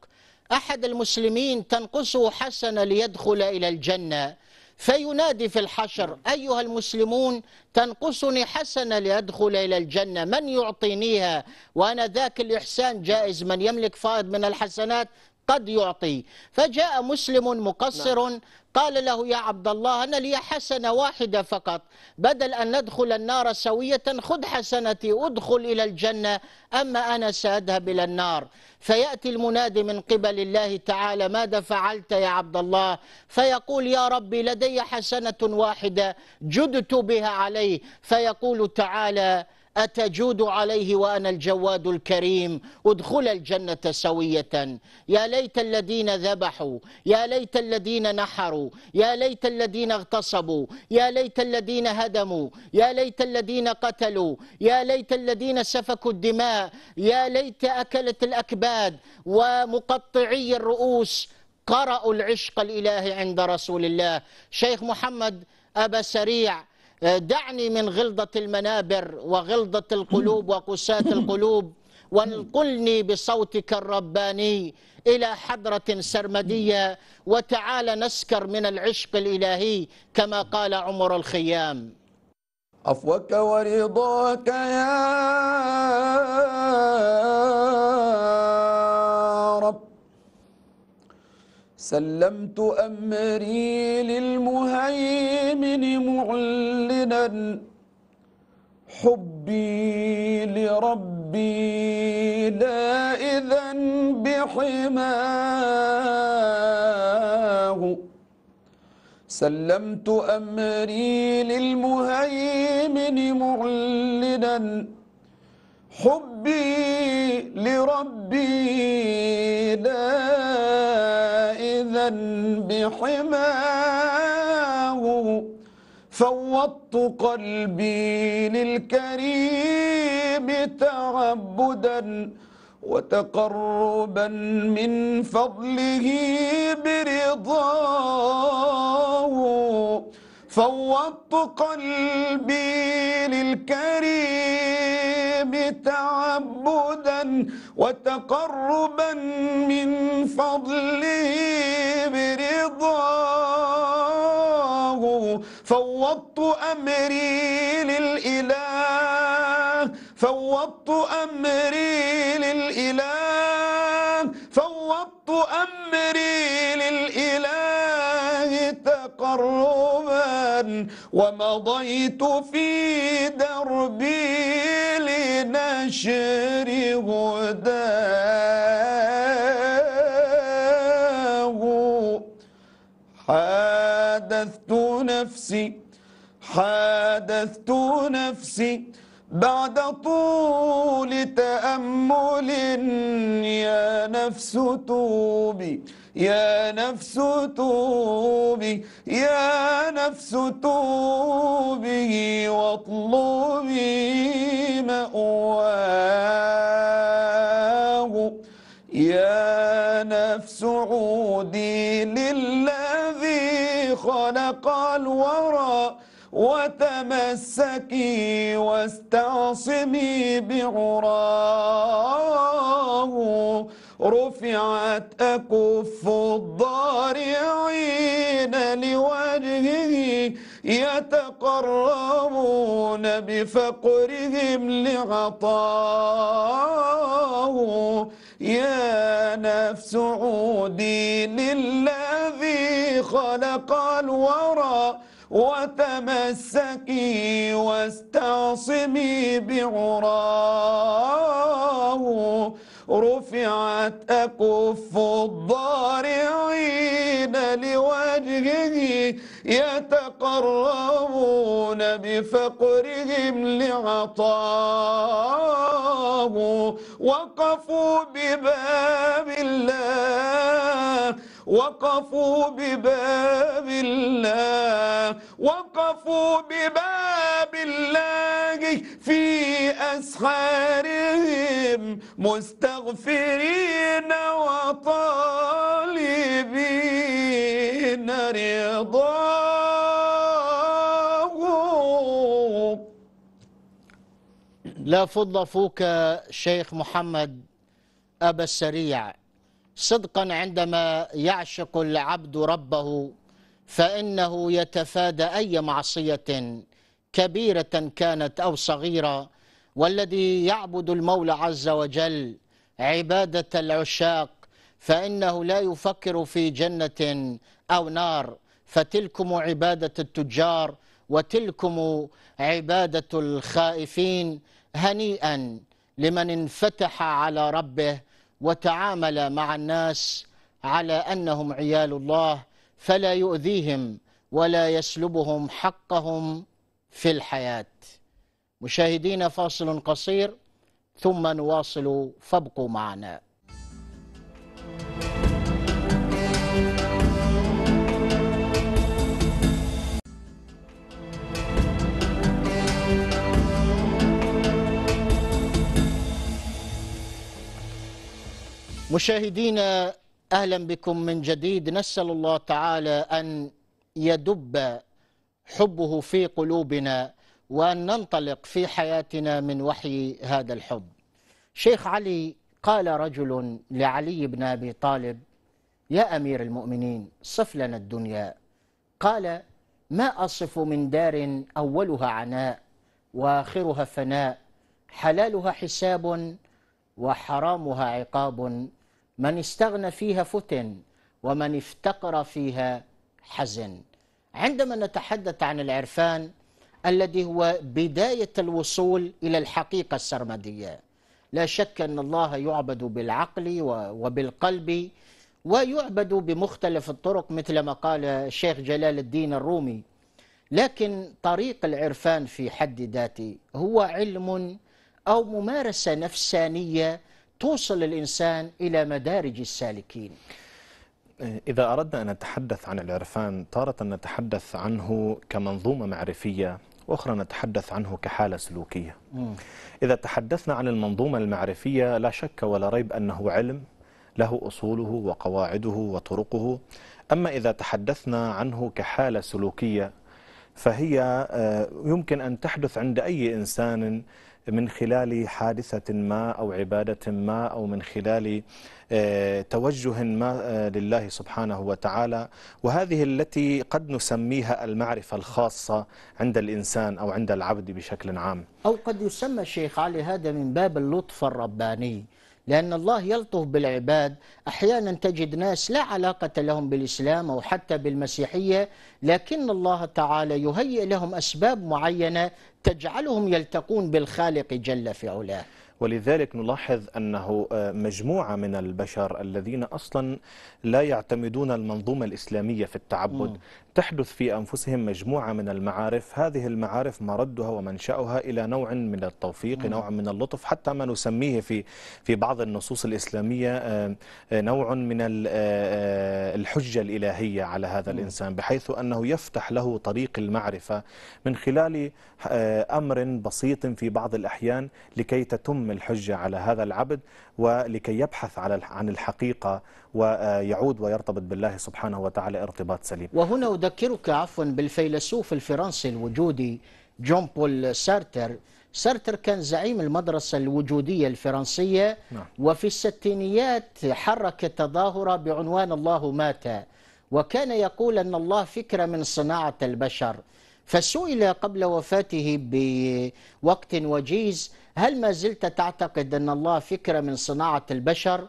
Speaker 1: أحد المسلمين تنقصه حسنة ليدخل إلى الجنة فينادي في الحشر نعم. أيها المسلمون تنقصني حسنة لأدخل إلى الجنة من يعطينيها وأنا ذاك الإحسان جائز من يملك فائض من الحسنات قد يعطي فجاء مسلم مقصر نعم. قال له يا عبد الله أنا لي حسنة واحدة فقط بدل أن ندخل النار سوية خذ حسنتي أدخل إلى الجنة أما أنا سأذهب إلى النار فيأتي المنادي من قبل الله تعالى ماذا فعلت يا عبد الله فيقول يا ربي لدي حسنة واحدة جدت بها عليه فيقول تعالى أتجود عليه وأنا الجواد الكريم ادخل الجنة سوية يا ليت الذين ذبحوا يا ليت الذين نحروا يا ليت الذين اغتصبوا يا ليت الذين هدموا يا ليت الذين قتلوا يا ليت الذين سفكوا الدماء يا ليت أكلت الأكباد ومقطعي الرؤوس قرأوا العشق الإلهي عند رسول الله شيخ محمد أبا سريع آه، دعني من غلظة المنابر وغلظة القلوب وقساة القلوب وانقلني بصوتك الرباني إلى حضرة سرمدية وتعال نسكر من العشق الإلهي كما قال عمر الخيام عفوك ورضاك
Speaker 2: يا سلمت أمري للمهيمن معلنا حبي لربي لا إذا بحماه سلمت أمري للمهيمن معلنا حبي لربي لا إذا بحماه فوضت قلبي للكريم تعبدا وتقربا من فضله برضاه فوضت قلبي للكريم تعبدا وتقربا من فضله برضاه فوضت أمري للإله فوضت أمري للإله فوضت أمري للإله تقربا ومضيت في دربي لنشر هداه حادثت نفسي حادثت نفسي بعد طول تأمل يا نفس توبي يا نفس توبي يا نفس توبي واطلبي مأواه يا نفس عودي للذي خلق الورى وتمسكي واستعصمي بعراه رفعت أكف الضارعين لوجهه يتقربون بفقرهم لعطاه يا نفس عودي للذي خلق الورى وتمسكي واستعصمي بعراه رفعت أكف الضارعين لوجهه يتقربون بفقرهم لعطاه وقفوا بباب الله وقفوا بباب الله وقفوا بباب الله في أسحار ربهم مستغفرين وطالبين
Speaker 1: رضاه لا فض فوك شيخ محمد أبا السريع صدقا عندما يعشق العبد ربه فإنه يتفادى أي معصية كبيرة كانت أو صغيرة والذي يعبد المولى عز وجل عبادة العشاق فإنه لا يفكر في جنة أو نار فتلكم عبادة التجار وتلكم عبادة الخائفين هنيئا لمن انفتح على ربه وتعامل مع الناس على أنهم عيال الله فلا يؤذيهم ولا يسلبهم حقهم في الحياه مشاهدينا فاصل قصير ثم نواصل فابقوا معنا مشاهدينا اهلا بكم من جديد نسال الله تعالى ان يدب حبه في قلوبنا وأن ننطلق في حياتنا من وحي هذا الحب شيخ علي قال رجل لعلي بن أبي طالب يا أمير المؤمنين صف لنا الدنيا قال ما أصف من دار أولها عناء وآخرها فناء حلالها حساب وحرامها عقاب من استغنى فيها فتن ومن افتقر فيها حزن عندما نتحدث عن العرفان الذي هو بداية الوصول إلى الحقيقة السرمدية لا شك أن الله يعبد بالعقل وبالقلب ويعبد بمختلف الطرق مثل ما قال الشيخ جلال الدين الرومي لكن طريق العرفان في حد ذاته هو علم أو ممارسة نفسانية توصل الإنسان إلى مدارج السالكين
Speaker 3: إذا أردنا أن نتحدث عن العرفان تارة نتحدث عنه كمنظومة معرفية وأخرى نتحدث عنه كحالة سلوكية إذا تحدثنا عن المنظومة المعرفية لا شك ولا ريب أنه علم له أصوله وقواعده وطرقه أما إذا تحدثنا عنه كحالة سلوكية فهي آه، يمكن أن تحدث عند أي إنسان من خلال حادثة ما أو عبادة ما أو من خلال آه، توجه ما آه، لله سبحانه وتعالى وهذه التي قد نسميها المعرفة الخاصة عند الإنسان أو عند العبد بشكل عام أو قد يسمى
Speaker 1: الشيخ علي هذا من باب اللطف الرباني لأن الله يلطف بالعباد أحيانا تجد ناس لا علاقة لهم بالإسلام أو حتى بالمسيحية لكن الله تعالى يهيئ لهم أسباب معينة تجعلهم يلتقون بالخالق جل في علاه
Speaker 3: ولذلك نلاحظ أنه آه، مجموعة من البشر الذين أصلا لا يعتمدون المنظومة الإسلامية في التعبد تحدث في أنفسهم مجموعة من المعارف هذه المعارف مردها ومنشأها إلى نوع من التوفيق نوع من اللطف حتى ما نسميه في في بعض النصوص الإسلامية آه، آه، نوع من آه، الحجة الإلهية على هذا الإنسان بحيث أنه يفتح له طريق المعرفة من خلال أمر بسيط في بعض الأحيان لكي تتم الحجة على هذا العبد ولكي يبحث على عن الحقيقة
Speaker 1: ويعود ويرتبط بالله سبحانه وتعالى ارتباط سليم وهنا أذكرك عفوا بالفيلسوف الفرنسي الوجودي جون بول سارتر سارتر كان زعيم المدرسة الوجودية الفرنسية نعم. وفي الستينيات حرك تظاهرة بعنوان الله مات وكان يقول أن الله فكرة من صناعة البشر فسئل قبل وفاته بوقت وجيز هل ما زلت تعتقد أن الله فكرة من صناعة البشر؟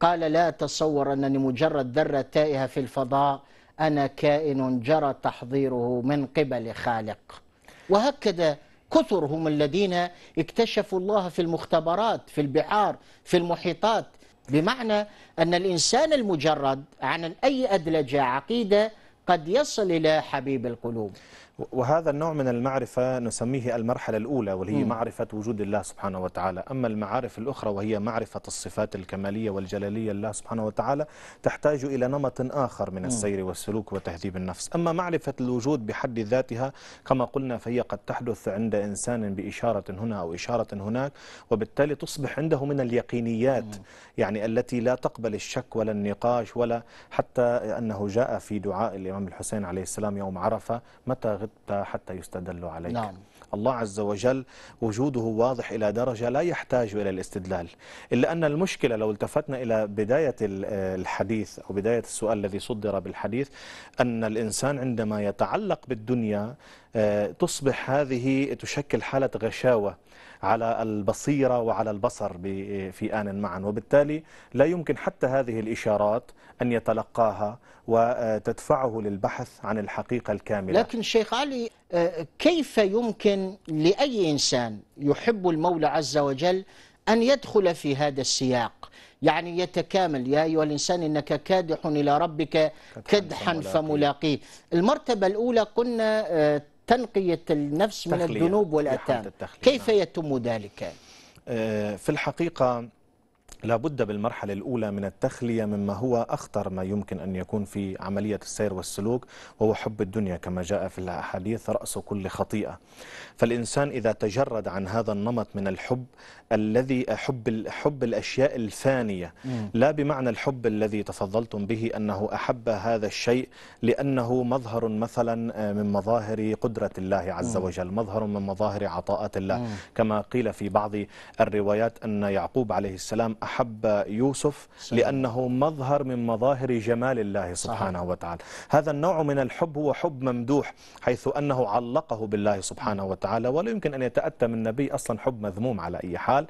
Speaker 1: قال لا أتصور أنني مجرد ذرة تائهة في الفضاء أنا كائن جرى تحضيره من قبل خالق وهكذا كثر هم الذين اكتشفوا الله في المختبرات في البحار في المحيطات بمعنى أن الإنسان المجرد عن أي أدلجة عقيدة قد يصل إلى حبيب القلوب وهذا النوع من المعرفة نسميه المرحلة الأولى واللي هي معرفة
Speaker 3: وجود الله سبحانه وتعالى أما المعارف الأخرى وهي معرفة الصفات الكمالية والجلالية لله سبحانه وتعالى تحتاج إلى نمط آخر من السير والسلوك وتهذيب النفس أما معرفة الوجود بحد ذاتها كما قلنا فهي قد تحدث عند إنسان بإشارة هنا أو إشارة هناك وبالتالي تصبح عنده من اليقينيات يعني التي لا تقبل الشك ولا النقاش ولا حتى أنه جاء في دعاء الإمام الحسين عليه السلام يوم عرفة متى غبت حتى يستدل عليك نعم. الله عز وجل وجوده واضح إلى درجة لا يحتاج إلى الاستدلال إلا أن المشكلة لو التفتنا إلى بداية الحديث أو بداية السؤال الذي صدر بالحديث أن الإنسان عندما يتعلق بالدنيا آه، تصبح هذه تشكل حالة غشاوة على البصيرة وعلى البصر في آن معا وبالتالي لا يمكن حتى هذه الإشارات أن يتلقاها وتدفعه للبحث عن الحقيقة الكاملة
Speaker 1: لكن الشيخ علي آه، كيف يمكن لأي إنسان يحب المولى عز وجل أن يدخل في هذا السياق يعني يتكامل يا أيها الإنسان إنك كادح إلى ربك كدحا فملاقيه المرتبة الأولى قلنا آه، تنقية النفس من الذنوب والأثام كيف نعم. يتم ذلك؟ آه، في الحقيقة
Speaker 3: لا بد بالمرحلة الأولى من التخلية مما هو أخطر ما يمكن أن يكون في عملية السير والسلوك وهو حب الدنيا كما جاء في الأحاديث رأس كل خطيئة فالإنسان إذا تجرد عن هذا النمط من الحب الذي حب, حب الأشياء الفانية لا بمعنى الحب الذي تفضلتم به أنه أحب هذا الشيء لأنه مظهر مثلا آه، من مظاهر قدرة الله عز وجل مظهر من مظاهر عطاءات الله كما قيل في بعض الروايات أن يعقوب عليه السلام أحب أحب يوسف لأنه مظهر من مظاهر جمال الله سبحانه صحيح. وتعالى هذا النوع من الحب هو حب ممدوح حيث أنه علقه بالله سبحانه وتعالى ولا يمكن أن يتأتى من النبي أصلا حب مذموم على أي حال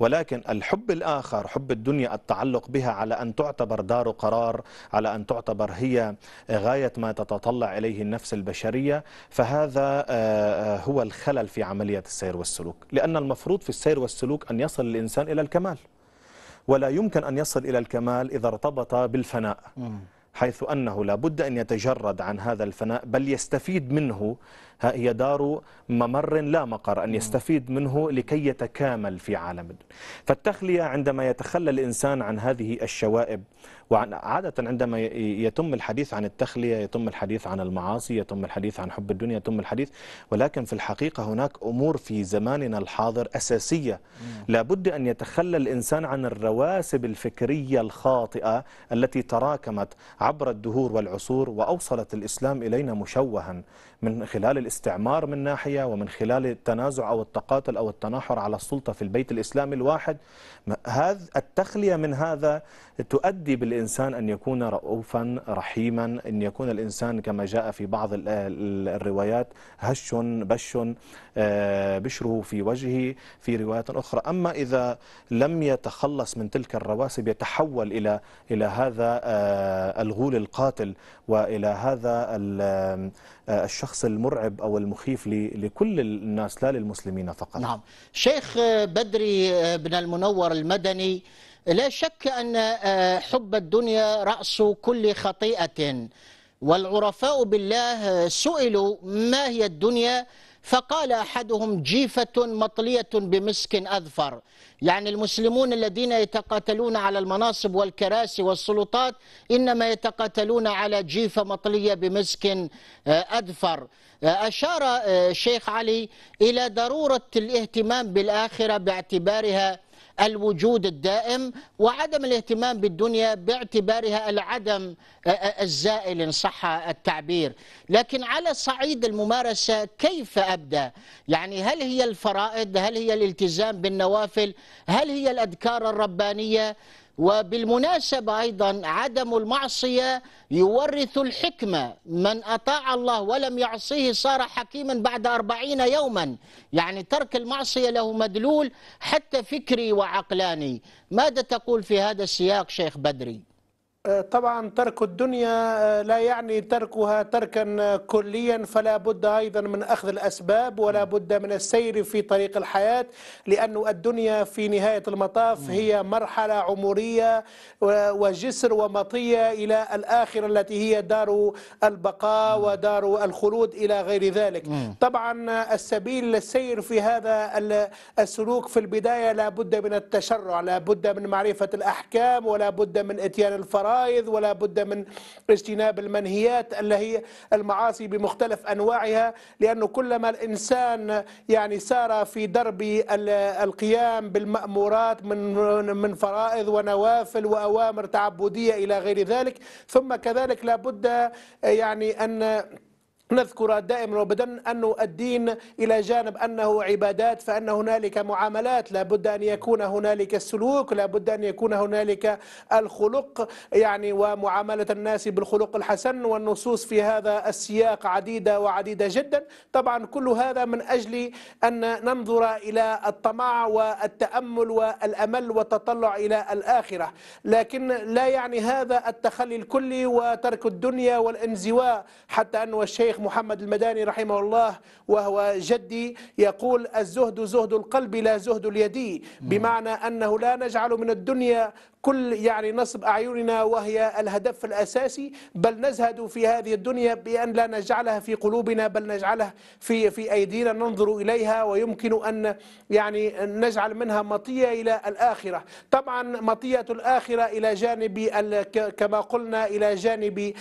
Speaker 3: ولكن الحب الآخر حب الدنيا التعلق بها على أن تعتبر دار قرار على أن تعتبر هي غاية ما تتطلع إليه النفس البشرية فهذا آه، آه، هو الخلل في عملية السير والسلوك لأن المفروض في السير والسلوك أن يصل الإنسان إلى الكمال ولا يمكن أن يصل إلى الكمال إذا ارتبط بالفناء حيث أنه لا بد أن يتجرد عن هذا الفناء بل يستفيد منه ها هي دار ممر لا مقر أن يستفيد منه لكي يتكامل في عالم فالتخلية عندما يتخلى الإنسان عن هذه الشوائب وعن عادة عندما يتم الحديث عن التخلية يتم الحديث عن المعاصي يتم الحديث عن حب الدنيا يتم الحديث ولكن في الحقيقة هناك أمور في زماننا الحاضر أساسية لابد أن يتخلى الإنسان عن الرواسب الفكرية الخاطئة التي تراكمت عبر الدهور والعصور وأوصلت الإسلام إلينا مشوها من خلال الاستعمار من ناحية ومن خلال التنازع أو التقاتل أو التناحر على السلطة في البيت الإسلامي الواحد هذا التخلية من هذا تؤدي بالإنسان أن يكون رؤوفا رحيما أن يكون الإنسان كما جاء في بعض الروايات هش بش آه، بشره في وجهه في روايات أخرى أما إذا لم يتخلص من تلك الرواسب يتحول إلى إلى هذا آه، الغول القاتل وإلى هذا
Speaker 1: آه، الشخص المرعب أو المخيف لكل الناس لا للمسلمين فقط نعم شيخ بدري آه، بن المنور المدني لا شك أن آه، حب الدنيا رأس كل خطيئة والعرفاء بالله سئلوا ما هي الدنيا فقال أحدهم جيفة مطلية بمسك أذفر يعني المسلمون الذين يتقاتلون على المناصب والكراسي والسلطات إنما يتقاتلون على جيفة مطلية بمسك أذفر آه، آه، أشار آه، شيخ علي إلى ضرورة الاهتمام بالآخرة باعتبارها الوجود الدائم وعدم الاهتمام بالدنيا باعتبارها العدم آه، آه، الزائل إن صح التعبير لكن على صعيد الممارسة كيف أبدأ يعني هل هي الفرائض هل هي الالتزام بالنوافل هل هي الأذكار الربانية وبالمناسبة أيضا عدم المعصية يورث الحكمة من أطاع الله ولم يعصيه صار حكيما بعد أربعين يوما يعني ترك المعصية له مدلول حتى فكري وعقلاني ماذا تقول في هذا السياق شيخ بدري طبعا ترك الدنيا آه، لا يعني تركها تركا آه، كليا
Speaker 4: فلا بد أيضا من أخذ الأسباب ولا نعم. بد من السير في طريق الحياة لأن الدنيا في نهاية المطاف نعم. هي مرحلة عمرية وجسر ومطية إلى الآخرة التي هي دار البقاء نعم. ودار الخلود إلى غير ذلك طبعا السبيل للسير في هذا السلوك في البداية لا بد من التشرع لا بد من معرفة الأحكام ولا بد من إتيان الفرائض الفرائض ولا بد من اجتناب المنهيات اللي هي المعاصي بمختلف أنواعها لأنه كلما الإنسان يعني سار في درب القيام بالمأمورات من من فرائض ونوافل وأوامر تعبدية إلى غير ذلك ثم كذلك لا بد يعني أن نذكر دائما وابدا أن الدين إلى جانب أنه عبادات فأن هنالك معاملات لابد أن يكون هنالك السلوك لابد أن يكون هنالك الخلق يعني ومعاملة الناس بالخلق الحسن والنصوص في هذا السياق عديدة وعديدة جدا طبعا كل هذا من أجل أن ننظر إلى الطمع والتأمل والأمل والتطلع إلى الآخرة لكن لا يعني هذا التخلي الكلي وترك الدنيا والانزواء حتى أن الشيخ الشيخ محمد المداني رحمه الله وهو جدي يقول الزهد زهد القلب لا زهد اليد بمعنى أنه لا نجعل من الدنيا كل يعني نصب أعيننا وهي الهدف الأساسي بل نزهد في هذه الدنيا بأن لا نجعلها في قلوبنا بل نجعلها في في أيدينا ننظر إليها ويمكن أن يعني نجعل منها مطية إلى الآخرة طبعا مطية الآخرة إلى جانب كما قلنا إلى جانب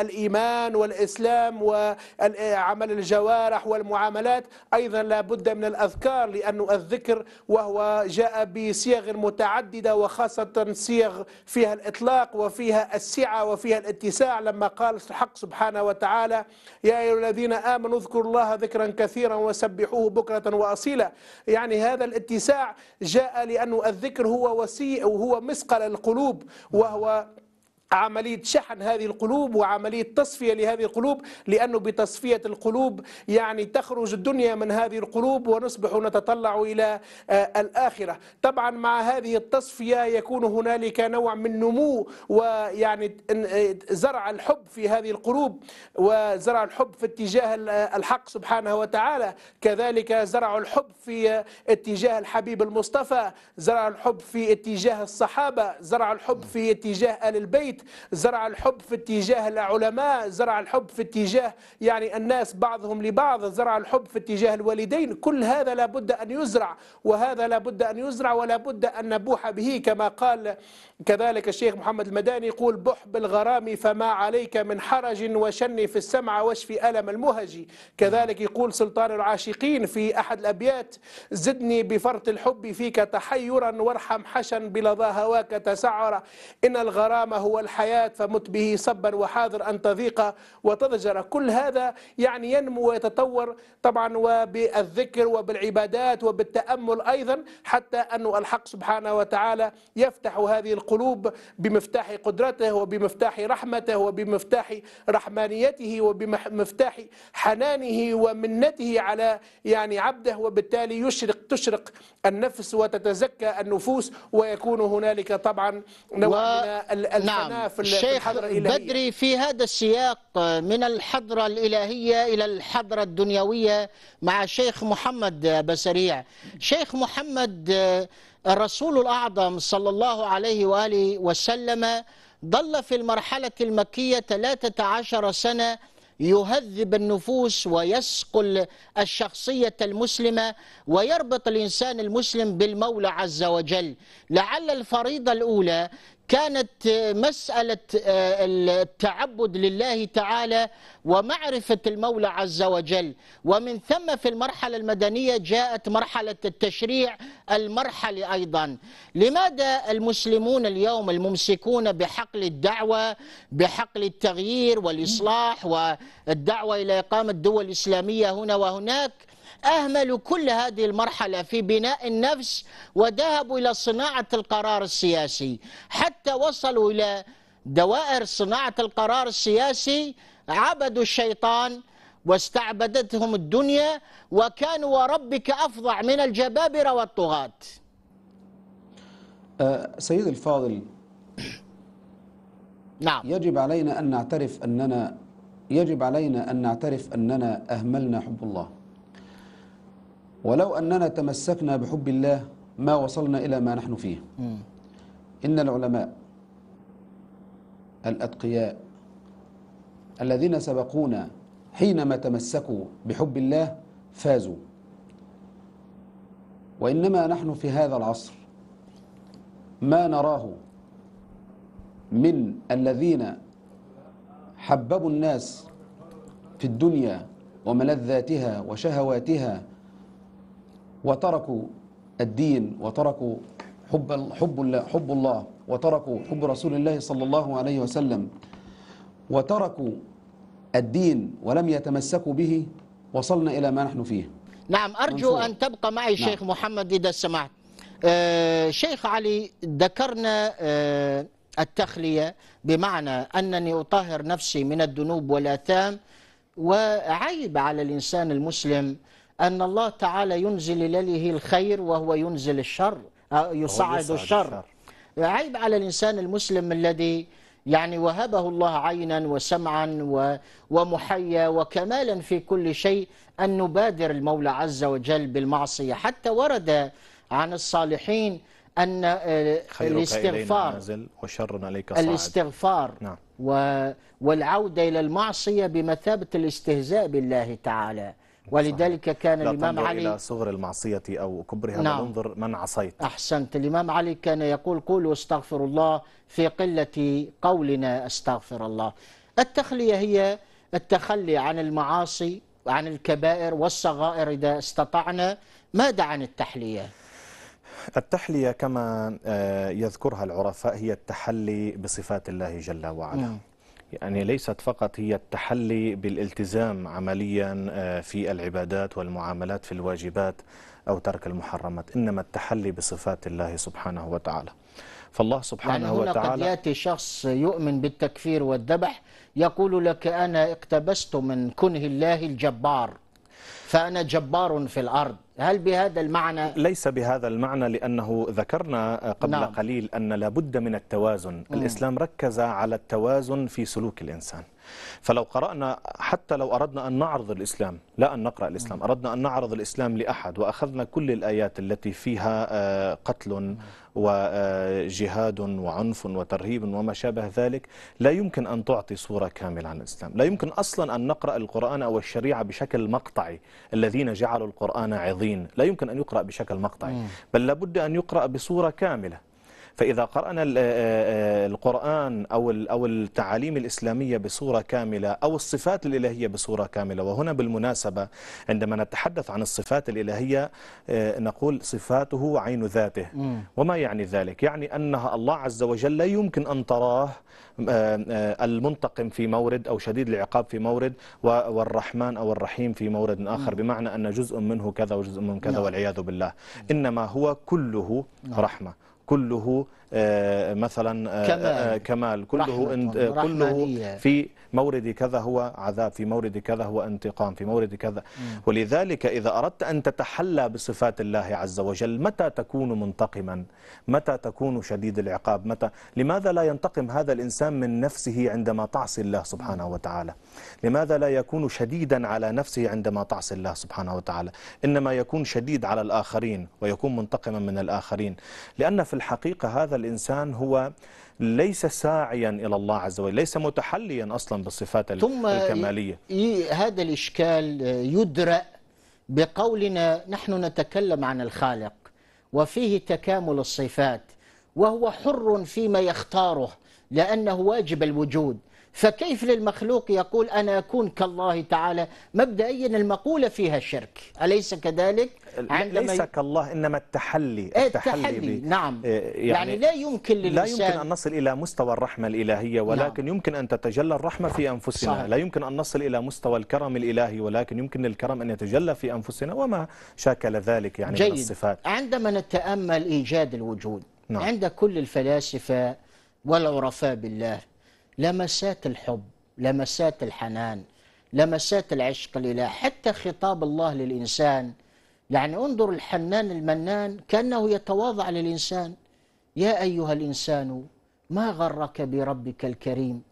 Speaker 4: الإيمان والإسلام وعمل الجوارح والمعاملات أيضا لا بد من الأذكار لأن الذكر وهو جاء بصيغ متعددة وخاصة صيغ فيها الإطلاق وفيها السعة وفيها الاتساع لما قال الحق سبحانه وتعالى يا أيها الذين آمنوا اذكروا الله ذكرا كثيرا وسبحوه بكرة وأصيلا يعني هذا الاتساع جاء لأن الذكر هو وسيء وهو مسقل القلوب وهو عملية شحن هذه القلوب وعملية تصفية لهذه القلوب لأنه بتصفية القلوب يعني تخرج الدنيا من هذه القلوب ونصبح نتطلع إلى آه، الآخرة طبعا مع هذه التصفية يكون هنالك نوع من نمو ويعني آه، زرع الحب في هذه القلوب وزرع الحب في اتجاه آه، الحق سبحانه وتعالى كذلك زرع الحب في اتجاه الحبيب المصطفى زرع الحب في اتجاه الصحابة زرع الحب في اتجاه آل البيت التوقيت زرع الحب في اتجاه العلماء زرع الحب في اتجاه يعني الناس بعضهم لبعض زرع الحب في اتجاه الوالدين كل هذا لابد أن يزرع وهذا لابد أن يزرع ولابد أن نبوح به كما قال كذلك الشيخ محمد المداني يقول بح بالغرام فما عليك من حرج وشن في السمع واشفي ألم المهج كذلك يقول سلطان العاشقين في أحد الأبيات زدني بفرط الحب فيك تحيرا وارحم حشا بلظى هواك تسعر إن الغرام هو الحياة فمت به صبا وحاذر أن تضيق وتضجر كل هذا يعني ينمو ويتطور طبعا وبالذكر وبالعبادات وبالتأمل أيضا حتى أن الحق سبحانه وتعالى يفتح هذه القلوب بمفتاح قدرته وبمفتاح رحمته وبمفتاح رحمانيته وبمفتاح حنانه ومنته على يعني عبده وبالتالي يشرق تشرق النفس وتتزكى النفوس ويكون هنالك طبعا نوع و... من الفناء نعم. في الشيخ بدري
Speaker 1: في هذا السياق آه، من الحضرة الإلهية إلى الحضرة الدنيوية مع شيخ محمد آه، بسريع شيخ محمد آه، الرسول الأعظم صلى الله عليه وآله وسلم ظل في المرحلة المكية 13 سنة يهذب النفوس ويسقل الشخصية المسلمة ويربط الإنسان المسلم بالمولى عز وجل لعل الفريضة الأولى كانت مسألة آه، التعبد لله تعالى ومعرفة المولى عز وجل ومن ثم في المرحلة المدنية جاءت مرحلة التشريع المرحلة أيضا لماذا المسلمون اليوم الممسكون بحقل الدعوة بحقل التغيير والإصلاح والدعوة إلى إقامة دول إسلامية هنا وهناك أهملوا كل هذه المرحلة في بناء النفس وذهبوا إلى صناعة القرار السياسي حتى وصلوا إلى دوائر صناعة القرار السياسي عبدوا الشيطان واستعبدتهم الدنيا وكانوا وربك أفظع من الجبابرة والطغاة
Speaker 5: أه، سيد الفاضل نعم يجب علينا أن نعترف أننا يجب علينا أن نعترف أننا أهملنا حب الله ولو أننا تمسكنا بحب الله ما وصلنا إلى ما نحن فيه إن العلماء الأتقياء الذين سبقونا حينما تمسكوا بحب الله فازوا وإنما نحن في هذا العصر ما نراه من الذين حببوا الناس في الدنيا وملذاتها وشهواتها وتركوا الدين وتركوا حب حب الله حب الله وتركوا حب رسول الله صلى الله عليه وسلم وتركوا الدين ولم يتمسكوا به وصلنا إلى ما نحن فيه
Speaker 1: نعم أرجو منصور. أن تبقى معي نعم. شيخ محمد إذا سمعت آه شيخ علي ذكرنا آه التخلية بمعنى أنني أطهر نفسي من الذنوب والآثام وعيب على الإنسان المسلم أن الله تعالى ينزل إليه الخير وهو ينزل الشر يصعد الشر عيب على الإنسان المسلم الذي يعني وهبه الله عينا وسمعا ومحيا وكمالا في كل شيء أن نبادر المولى عز وجل بالمعصية حتى ورد عن الصالحين أن آه، الاستغفار وشر عليك صعد. الاستغفار نعم. و والعودة إلى المعصية بمثابة الاستهزاء بالله تعالى ولذلك صحيح. كان لا الإمام علي إلى صغر المعصية أو كبرها نعم. وانظر من عصيت أحسنت الإمام علي كان يقول قولوا استغفر الله في قلة قولنا استغفر الله التخلية هي التخلي عن المعاصي عن الكبائر والصغائر إذا استطعنا ماذا عن التحلية؟
Speaker 3: التحلية كما آه، يذكرها العرفاء هي التحلي بصفات الله جل وعلا نعم. يعني ليست فقط هي التحلي بالالتزام عمليا آه، في العبادات والمعاملات في الواجبات أو ترك
Speaker 1: المحرمات إنما التحلي بصفات الله سبحانه وتعالى فالله سبحانه يعني هنا وتعالى قد يأتي شخص يؤمن بالتكفير والذبح يقول لك أنا اقتبست من كنه الله الجبار فأنا جبار في الأرض هل بهذا المعنى؟
Speaker 3: ليس بهذا المعنى لأنه ذكرنا قبل نعم. قليل أن لابد من التوازن م. الإسلام ركز على التوازن في سلوك الإنسان فلو قرأنا حتى لو أردنا أن نعرض الإسلام لا أن نقرأ الإسلام أردنا أن نعرض الإسلام لأحد وأخذنا كل الآيات التي فيها آه، قتل وجهاد آه، وعنف وترهيب وما شابه ذلك لا يمكن أن تعطي صورة كاملة عن الإسلام لا يمكن أصلا أن نقرأ القرآن أو الشريعة بشكل مقطعي الذين جعلوا القرآن عظيم لا يمكن أن يقرأ بشكل مقطعي بل لابد أن يقرأ بصورة كاملة فإذا قرأنا القرآن أو أو التعاليم الإسلامية بصورة كاملة أو الصفات الإلهية بصورة كاملة وهنا بالمناسبة عندما نتحدث عن الصفات الإلهية نقول صفاته عين ذاته وما يعني ذلك؟ يعني أنها الله عز وجل لا يمكن أن تراه المنتقم في مورد أو شديد العقاب في مورد والرحمن أو الرحيم في مورد آخر بمعنى أن جزء منه كذا وجزء منه كذا نعم. والعياذ بالله نعم. إنما هو كله نعم. رحمة كله آه، مثلا آه، آه، كمال, كله كله في مورد كذا هو عذاب في مورد كذا هو انتقام في مورد كذا ولذلك إذا أردت أن تتحلى بصفات الله عز وجل متى تكون منتقما متى تكون شديد العقاب متى لماذا لا ينتقم هذا الإنسان من نفسه عندما تعصي الله سبحانه وتعالى لماذا لا يكون شديدا على نفسه عندما تعصي الله سبحانه وتعالى إنما يكون شديد على الآخرين ويكون منتقما من الآخرين لأن في الحقيقة هذا الإنسان هو ليس
Speaker 1: ساعيا
Speaker 3: إلى الله عز وجل ليس متحليا أصلا بالصفات ثم الكمالية
Speaker 1: ثم هذا الإشكال آه، يدرأ بقولنا نحن نتكلم عن الخالق وفيه تكامل الصفات وهو حر فيما يختاره لأنه واجب الوجود فكيف للمخلوق يقول أنا أكون كالله تعالى مبدئيا المقولة فيها شرك أليس كذلك؟ عندما ليس كالله انما التحلي إيه، التحلي, التحلي نعم إيه، يعني, يعني لا يمكن للإنسان لا يمكن ان نصل الى
Speaker 3: مستوى الرحمه الالهيه نعم. ولكن نعم يمكن ان تتجلى الرحمه في انفسنا صحيح لا يمكن ان نصل الى مستوى الكرم الالهي ولكن يمكن للكرم ان يتجلى في انفسنا وما شاكل ذلك يعني جيد. من الصفات
Speaker 1: عندما نتامل ايجاد الوجود نعم عند كل الفلاسفه والعرفاء بالله لمسات الحب لمسات الحنان لمسات العشق الإله حتى خطاب الله للإنسان يعني انظر الحنان المنان كأنه يتواضع للإنسان يا أيها الإنسان ما غرك بربك الكريم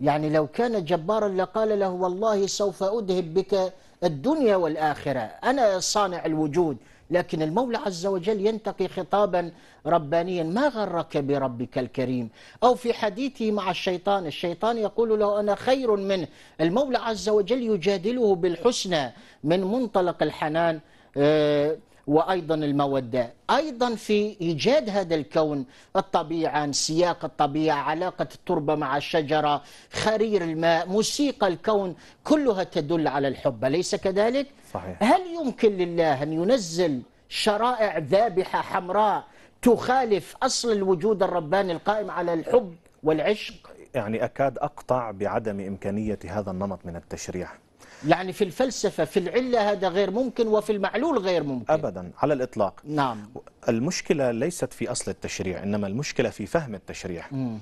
Speaker 1: يعني لو كان جبارا لقال له والله سوف أذهب بك الدنيا والآخرة أنا صانع الوجود لكن المولى عز وجل ينتقي خطابا ربانيا ما غرك بربك الكريم أو في حديثه مع الشيطان الشيطان يقول له أنا خير منه المولى عز وجل يجادله بالحسنى من منطلق الحنان آه، وايضا الموده، ايضا في ايجاد هذا الكون الطبيعه، انسياق الطبيعه، علاقه التربه مع الشجره، خرير الماء، موسيقى الكون، كلها تدل على الحب، اليس كذلك؟ صحيح هل يمكن لله ان ينزل شرائع ذابحه حمراء تخالف اصل الوجود الرباني القائم على الحب والعشق؟
Speaker 3: يعني اكاد اقطع بعدم امكانيه هذا النمط من التشريع. يعني في الفلسفة في العلة هذا غير
Speaker 1: ممكن وفي المعلول غير ممكن أبدا
Speaker 3: على الإطلاق نعم المشكلة ليست في أصل التشريع إنما المشكلة في فهم التشريع مم.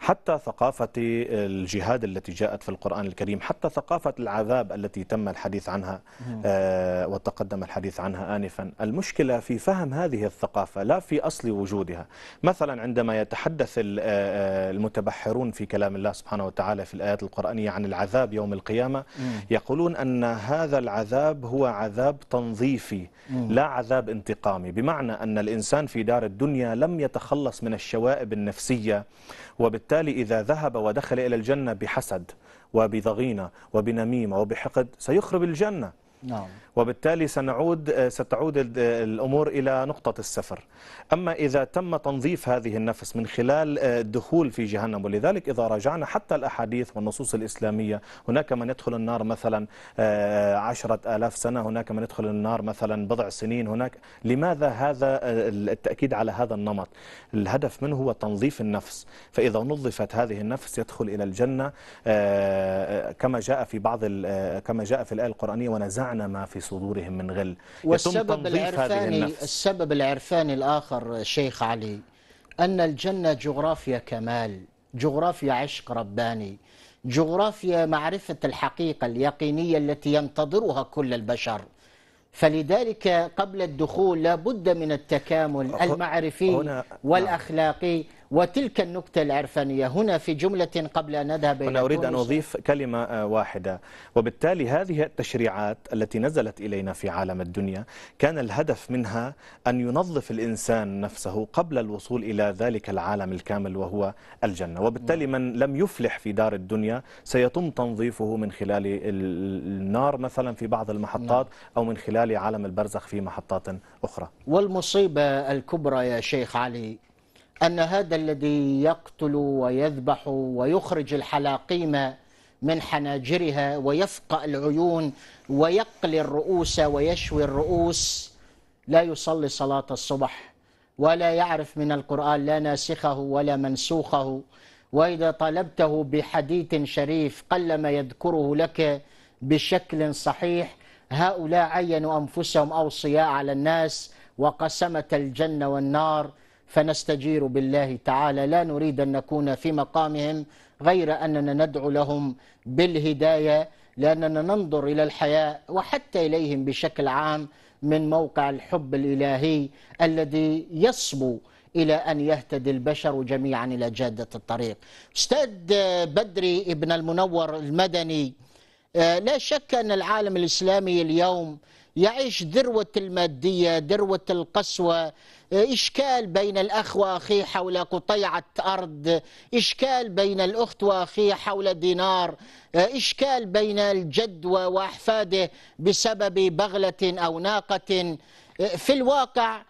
Speaker 3: حتى ثقافة الجهاد التي جاءت في القرآن الكريم حتى ثقافة العذاب التي تم الحديث عنها آه، وتقدم الحديث عنها آنفا المشكلة في فهم هذه الثقافة لا في أصل وجودها مثلا عندما يتحدث آه، آه، المتبحرون في كلام الله سبحانه وتعالى في الآيات القرآنية عن العذاب يوم القيامة يقولون أن هذا العذاب هو عذاب تنظيفي لا عذاب انتقامي بمعنى أن الإنسان في دار الدنيا لم يتخلص من الشوائب النفسية وبالتالي إذا ذهب ودخل إلى الجنة بحسد وبضغينة وبنميمة وبحقد سيخرب الجنة نعم وبالتالي سنعود آه، ستعود آه، الأمور إلى نقطة السفر أما إذا تم تنظيف هذه النفس من خلال آه، الدخول في جهنم ولذلك إذا راجعنا حتى الأحاديث والنصوص الإسلامية هناك من يدخل النار مثلا عشرة آلاف سنة هناك من يدخل النار مثلا بضع سنين هناك لماذا هذا التأكيد على هذا النمط الهدف منه هو تنظيف النفس فإذا نظفت هذه النفس يدخل إلى الجنة كما جاء في بعض
Speaker 1: كما جاء في الآية القرآنية ونزعنا ما في صدورهم من غل والسبب العرفاني السبب العرفاني الآخر شيخ علي أن الجنة جغرافيا كمال جغرافيا عشق رباني جغرافيا معرفة الحقيقة اليقينية التي ينتظرها كل البشر فلذلك قبل الدخول لا بد من التكامل أه، أه، المعرفي نعم. والأخلاقي وتلك النكتة العرفانية هنا في جملة قبل أن نذهب إلى أنا أريد أن أضيف
Speaker 3: كلمة آه، واحدة وبالتالي هذه التشريعات التي نزلت إلينا في عالم الدنيا كان الهدف منها أن ينظف الإنسان نفسه قبل الوصول إلى ذلك العالم الكامل وهو الجنة وبالتالي من لم يفلح في دار الدنيا سيتم تنظيفه من خلال النار مثلا في بعض المحطات نعم. أو من خلال عالم البرزخ في محطات أخرى
Speaker 1: والمصيبة الكبرى يا شيخ علي أن هذا الذي يقتل ويذبح ويخرج الحلاقيم من حناجرها ويفقأ العيون ويقلي الرؤوس ويشوي الرؤوس لا يصلي صلاة الصبح ولا يعرف من القرآن لا ناسخه ولا منسوخه وإذا طلبته بحديث شريف قلما يذكره لك بشكل صحيح هؤلاء عينوا أنفسهم أوصياء على الناس وقسمة الجنة والنار فنستجير بالله تعالى لا نريد أن نكون في مقامهم غير أننا ندعو لهم بالهداية لأننا ننظر إلى الحياة وحتى إليهم بشكل عام من موقع الحب الإلهي الذي يصبو إلى أن يهتدي البشر جميعا إلى جادة الطريق أستاذ بدري ابن المنور المدني آه، لا شك أن العالم الإسلامي اليوم يعيش ذروة المادية ذروة القسوة إشكال بين الأخ وأخيه حول قطيعة أرض إشكال بين الأخت وأخيه حول دينار إشكال بين الجد وأحفاده بسبب بغلة أو ناقة في الواقع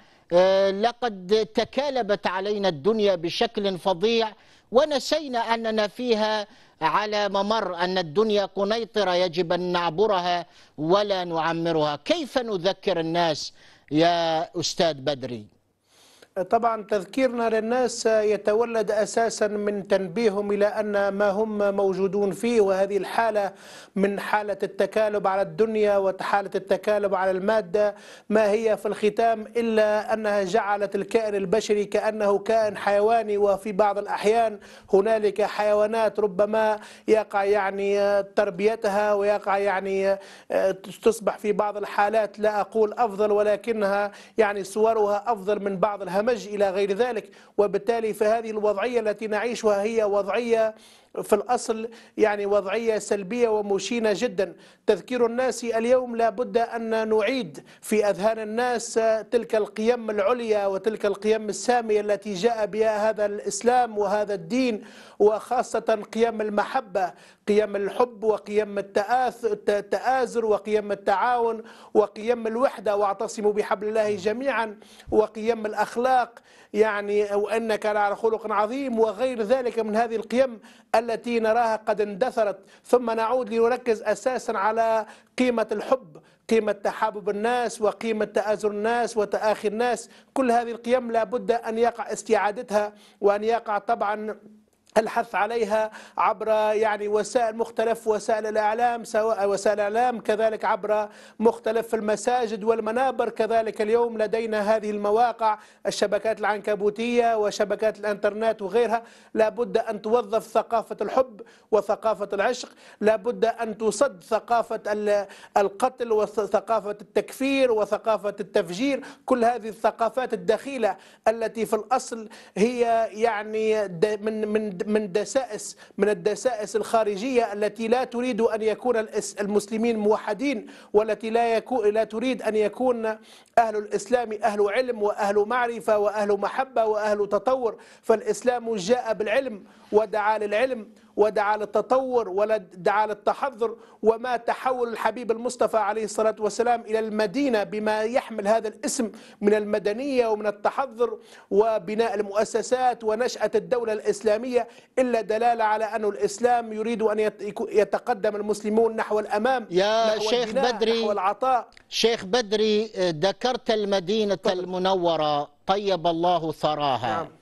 Speaker 1: لقد تكالبت علينا الدنيا بشكل فظيع ونسينا أننا فيها على ممر أن الدنيا قنيطرة يجب أن نعبرها ولا نعمرها كيف نذكر الناس يا أستاذ بدري
Speaker 4: طبعا تذكيرنا للناس يتولد اساسا من تنبيههم الى ان ما هم موجودون فيه وهذه الحاله من حاله التكالب على الدنيا وحاله التكالب على الماده ما هي في الختام الا انها جعلت الكائن البشري كانه كائن حيواني وفي بعض الاحيان هنالك حيوانات ربما يقع يعني تربيتها ويقع يعني تصبح في بعض الحالات لا اقول افضل ولكنها يعني صورها افضل من بعض الهواء همج إلى غير ذلك وبالتالي فهذه الوضعية التي نعيشها هي وضعية في الأصل يعني وضعية سلبية ومشينة جدا تذكير الناس اليوم لابد أن نعيد في أذهان الناس تلك القيم العليا وتلك القيم السامية التي جاء بها هذا الإسلام وهذا الدين وخاصة قيم المحبة قيم الحب وقيم التآزر وقيم التعاون وقيم الوحدة واعتصموا بحبل الله جميعا وقيم الأخلاق يعني وأنك على خلق عظيم وغير ذلك من هذه القيم التي نراها قد اندثرت ثم نعود لنركز أساسا على قيمة الحب قيمة تحابب الناس وقيمة تآزر الناس وتآخي الناس كل هذه القيم لابد أن يقع استعادتها وأن يقع طبعا الحث عليها عبر يعني وسائل مختلف وسائل الاعلام سواء وسائل الاعلام كذلك عبر مختلف المساجد والمنابر كذلك اليوم لدينا هذه المواقع الشبكات العنكبوتيه وشبكات الانترنت وغيرها لابد ان توظف ثقافه الحب وثقافه العشق لابد ان تصد ثقافه القتل وثقافه التكفير وثقافه التفجير كل هذه الثقافات الدخيله التي في الاصل هي يعني من من من دسائس من الدسائس الخارجية التي لا تريد أن يكون المسلمين موحدين والتي لا يكون لا تريد أن يكون أهل الإسلام أهل علم وأهل معرفة وأهل محبة وأهل تطور فالإسلام جاء بالعلم ودعا للعلم ودعا للتطور ودعا للتحضر وما تحول الحبيب المصطفى عليه الصلاة والسلام إلى المدينة بما يحمل هذا الاسم من المدنية ومن التحضر وبناء المؤسسات ونشأة الدولة الإسلامية إلا دلالة على أن الإسلام يريد أن يتقدم المسلمون نحو الأمام
Speaker 1: يا نحو شيخ بدري نحو العطاء شيخ بدري آه، ذكرت المدينة المنورة طيب الله ثراها نعم.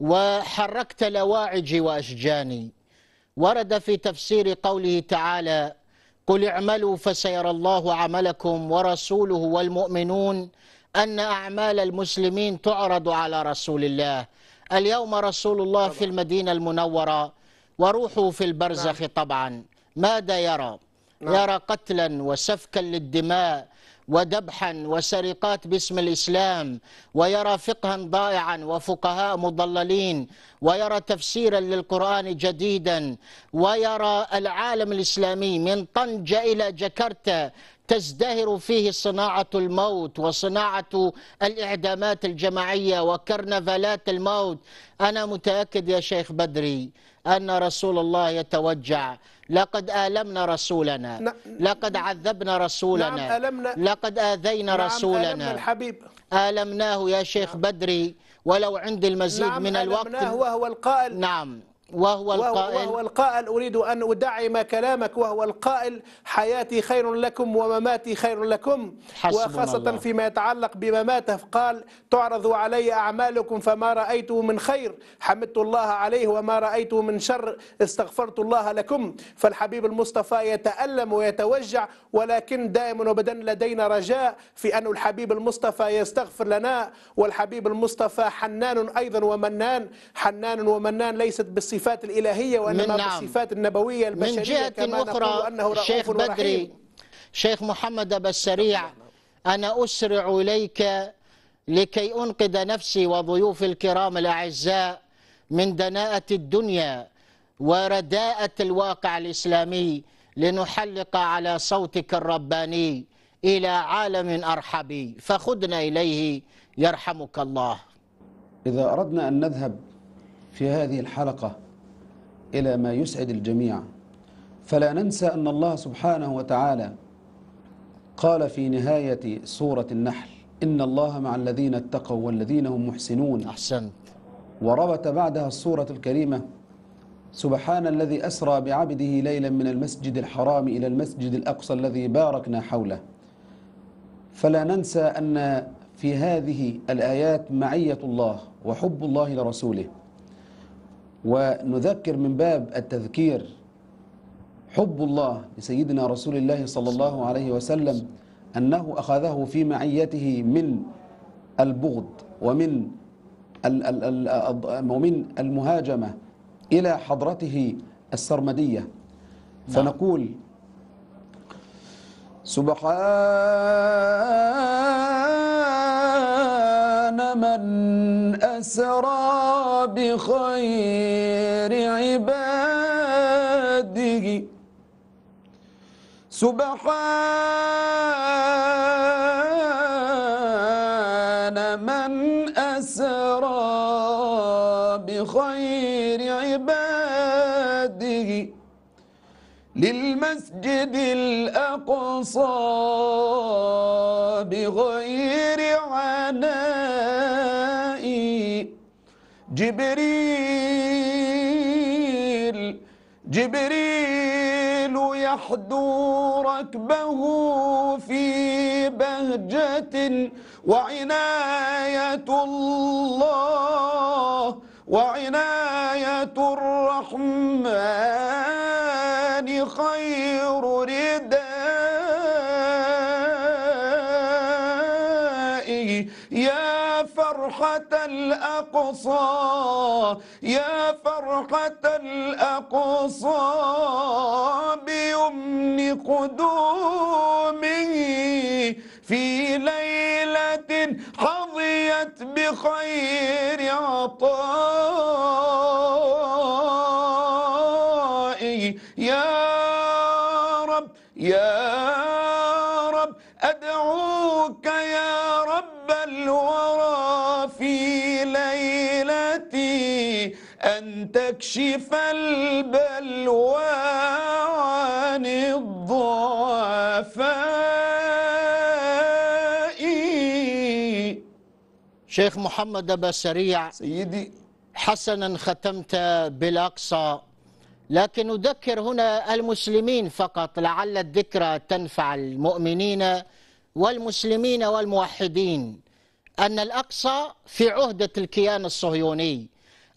Speaker 1: وحركت لواعجي وأشجاني ورد في تفسير قوله تعالى قل اعملوا فسيرى الله عملكم ورسوله والمؤمنون أن أعمال المسلمين تعرض على رسول الله اليوم رسول الله في المدينة المنورة وروحه في البرزخ نعم. طبعا ماذا يرى؟ نعم. يرى قتلا وسفكا للدماء وذبحا وسرقات باسم الإسلام ويرى فقها ضائعا وفقهاء مضللين ويرى تفسيرا للقرآن جديدا ويرى العالم الإسلامي من طنجة إلى جكرتا تزدهر فيه صناعة الموت وصناعة الإعدامات الجماعية وكرنفالات الموت أنا متأكد يا شيخ بدري أن رسول الله يتوجع لقد آلمنا رسولنا لقد عذبنا رسولنا نعم، لقد آذينا نعم، رسولنا الحبيب آلمناه يا شيخ نعم. بدري ولو عندي المزيد من الوقت نعم ألمناه وهو القائل نعم وهو القائل وهو القائل أريد أن أدعم كلامك وهو القائل
Speaker 4: حياتي خير لكم ومماتي خير لكم وخاصة الله. فيما يتعلق بمماته قال تعرض علي أعمالكم فما رأيته من خير حمدت الله عليه وما رأيته من شر استغفرت الله لكم فالحبيب المصطفى يتألم ويتوجع ولكن دائما وبدا لدينا رجاء في أن الحبيب المصطفى يستغفر لنا والحبيب المصطفى حنان أيضا ومنان حنان ومنان ليست بالصفة بالصفات الإلهية وإنما نعم بالصفات النبوية البشرية من جهة كما أخرى أنه شيخ بدري ورحيم.
Speaker 1: شيخ محمد أبا السريع أنا أسرع إليك لكي أنقذ نفسي وضيوف الكرام الأعزاء من دناءة الدنيا ورداءة الواقع الإسلامي لنحلق على صوتك الرباني إلى عالم أرحبي فخذنا إليه يرحمك الله
Speaker 5: إذا أردنا أن نذهب في هذه الحلقة إلى ما يسعد الجميع فلا ننسى أن الله سبحانه وتعالى قال في نهاية سورة النحل إن الله مع الذين اتقوا والذين هم محسنون أحسنت وربط بعدها السورة الكريمة سبحان الذي أسرى بعبده ليلا من المسجد الحرام إلى المسجد الأقصى الذي باركنا حوله فلا ننسى أن في هذه الآيات معية الله وحب الله لرسوله ونذكر من باب التذكير حب الله لسيدنا رسول الله صلى الله عليه وسلم أنه أخذه في معيته من البغض ومن ومن المهاجمة إلى حضرته السرمدية نعم. فنقول سبحان
Speaker 2: من أسرى بخير عباده سبحان من أسرى بخير عباده للمسجد الأقصى جبريل جبريل يحدو ركبه في بهجة وعناية الله وعناية الرحمن الأقصى يا فرحة الأقصى بيمن قدومه في ليلة حظيت بخير عطاء تكشف البلوى عن الضعفاء
Speaker 1: شيخ محمد أبا سريع سيدي حسنا ختمت بالأقصى لكن أذكر هنا المسلمين فقط لعل الذكرى تنفع المؤمنين والمسلمين والموحدين أن الأقصى في عهدة الكيان الصهيوني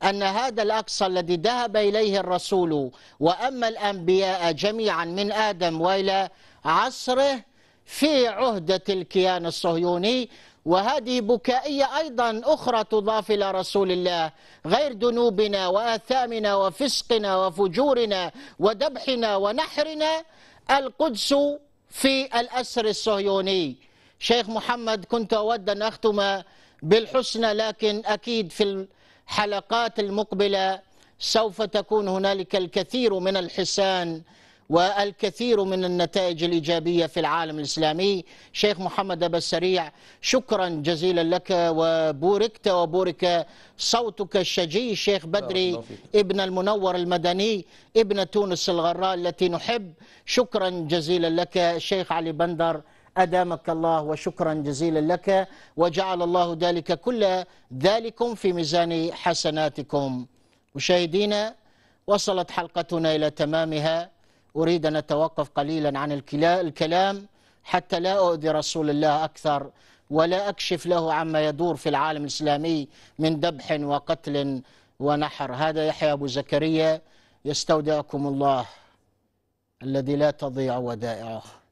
Speaker 1: أن هذا الأقصى الذي ذهب إليه الرسول وأما الأنبياء جميعا من آدم وإلى عصره في عهدة الكيان الصهيوني وهذه بكائية أيضا أخرى تضاف إلى رسول الله غير ذنوبنا وآثامنا وفسقنا وفجورنا وذبحنا ونحرنا القدس في الأسر الصهيوني شيخ محمد كنت أود أن أختم بالحسنى لكن أكيد في الحلقات المقبله سوف تكون هنالك الكثير من الحسان والكثير من النتائج الإيجابية في العالم الإسلامي شيخ محمد أبا السريع شكرا جزيلا لك وبوركت وبورك صوتك الشجي شيخ بدري ابن المنور المدني ابن تونس الغراء التي نحب شكرا جزيلا لك شيخ علي بندر أدامك الله وشكرا جزيلا لك وجعل الله ذلك كل ذلكم في ميزان حسناتكم مشاهدينا وصلت حلقتنا إلى تمامها أريد أن أتوقف قليلا عن الكلام حتى لا أؤذي رسول الله أكثر ولا أكشف له عما يدور في العالم الإسلامي من ذبح وقتل ونحر هذا يحيى أبو زكريا يستودعكم الله الذي لا تضيع ودائعه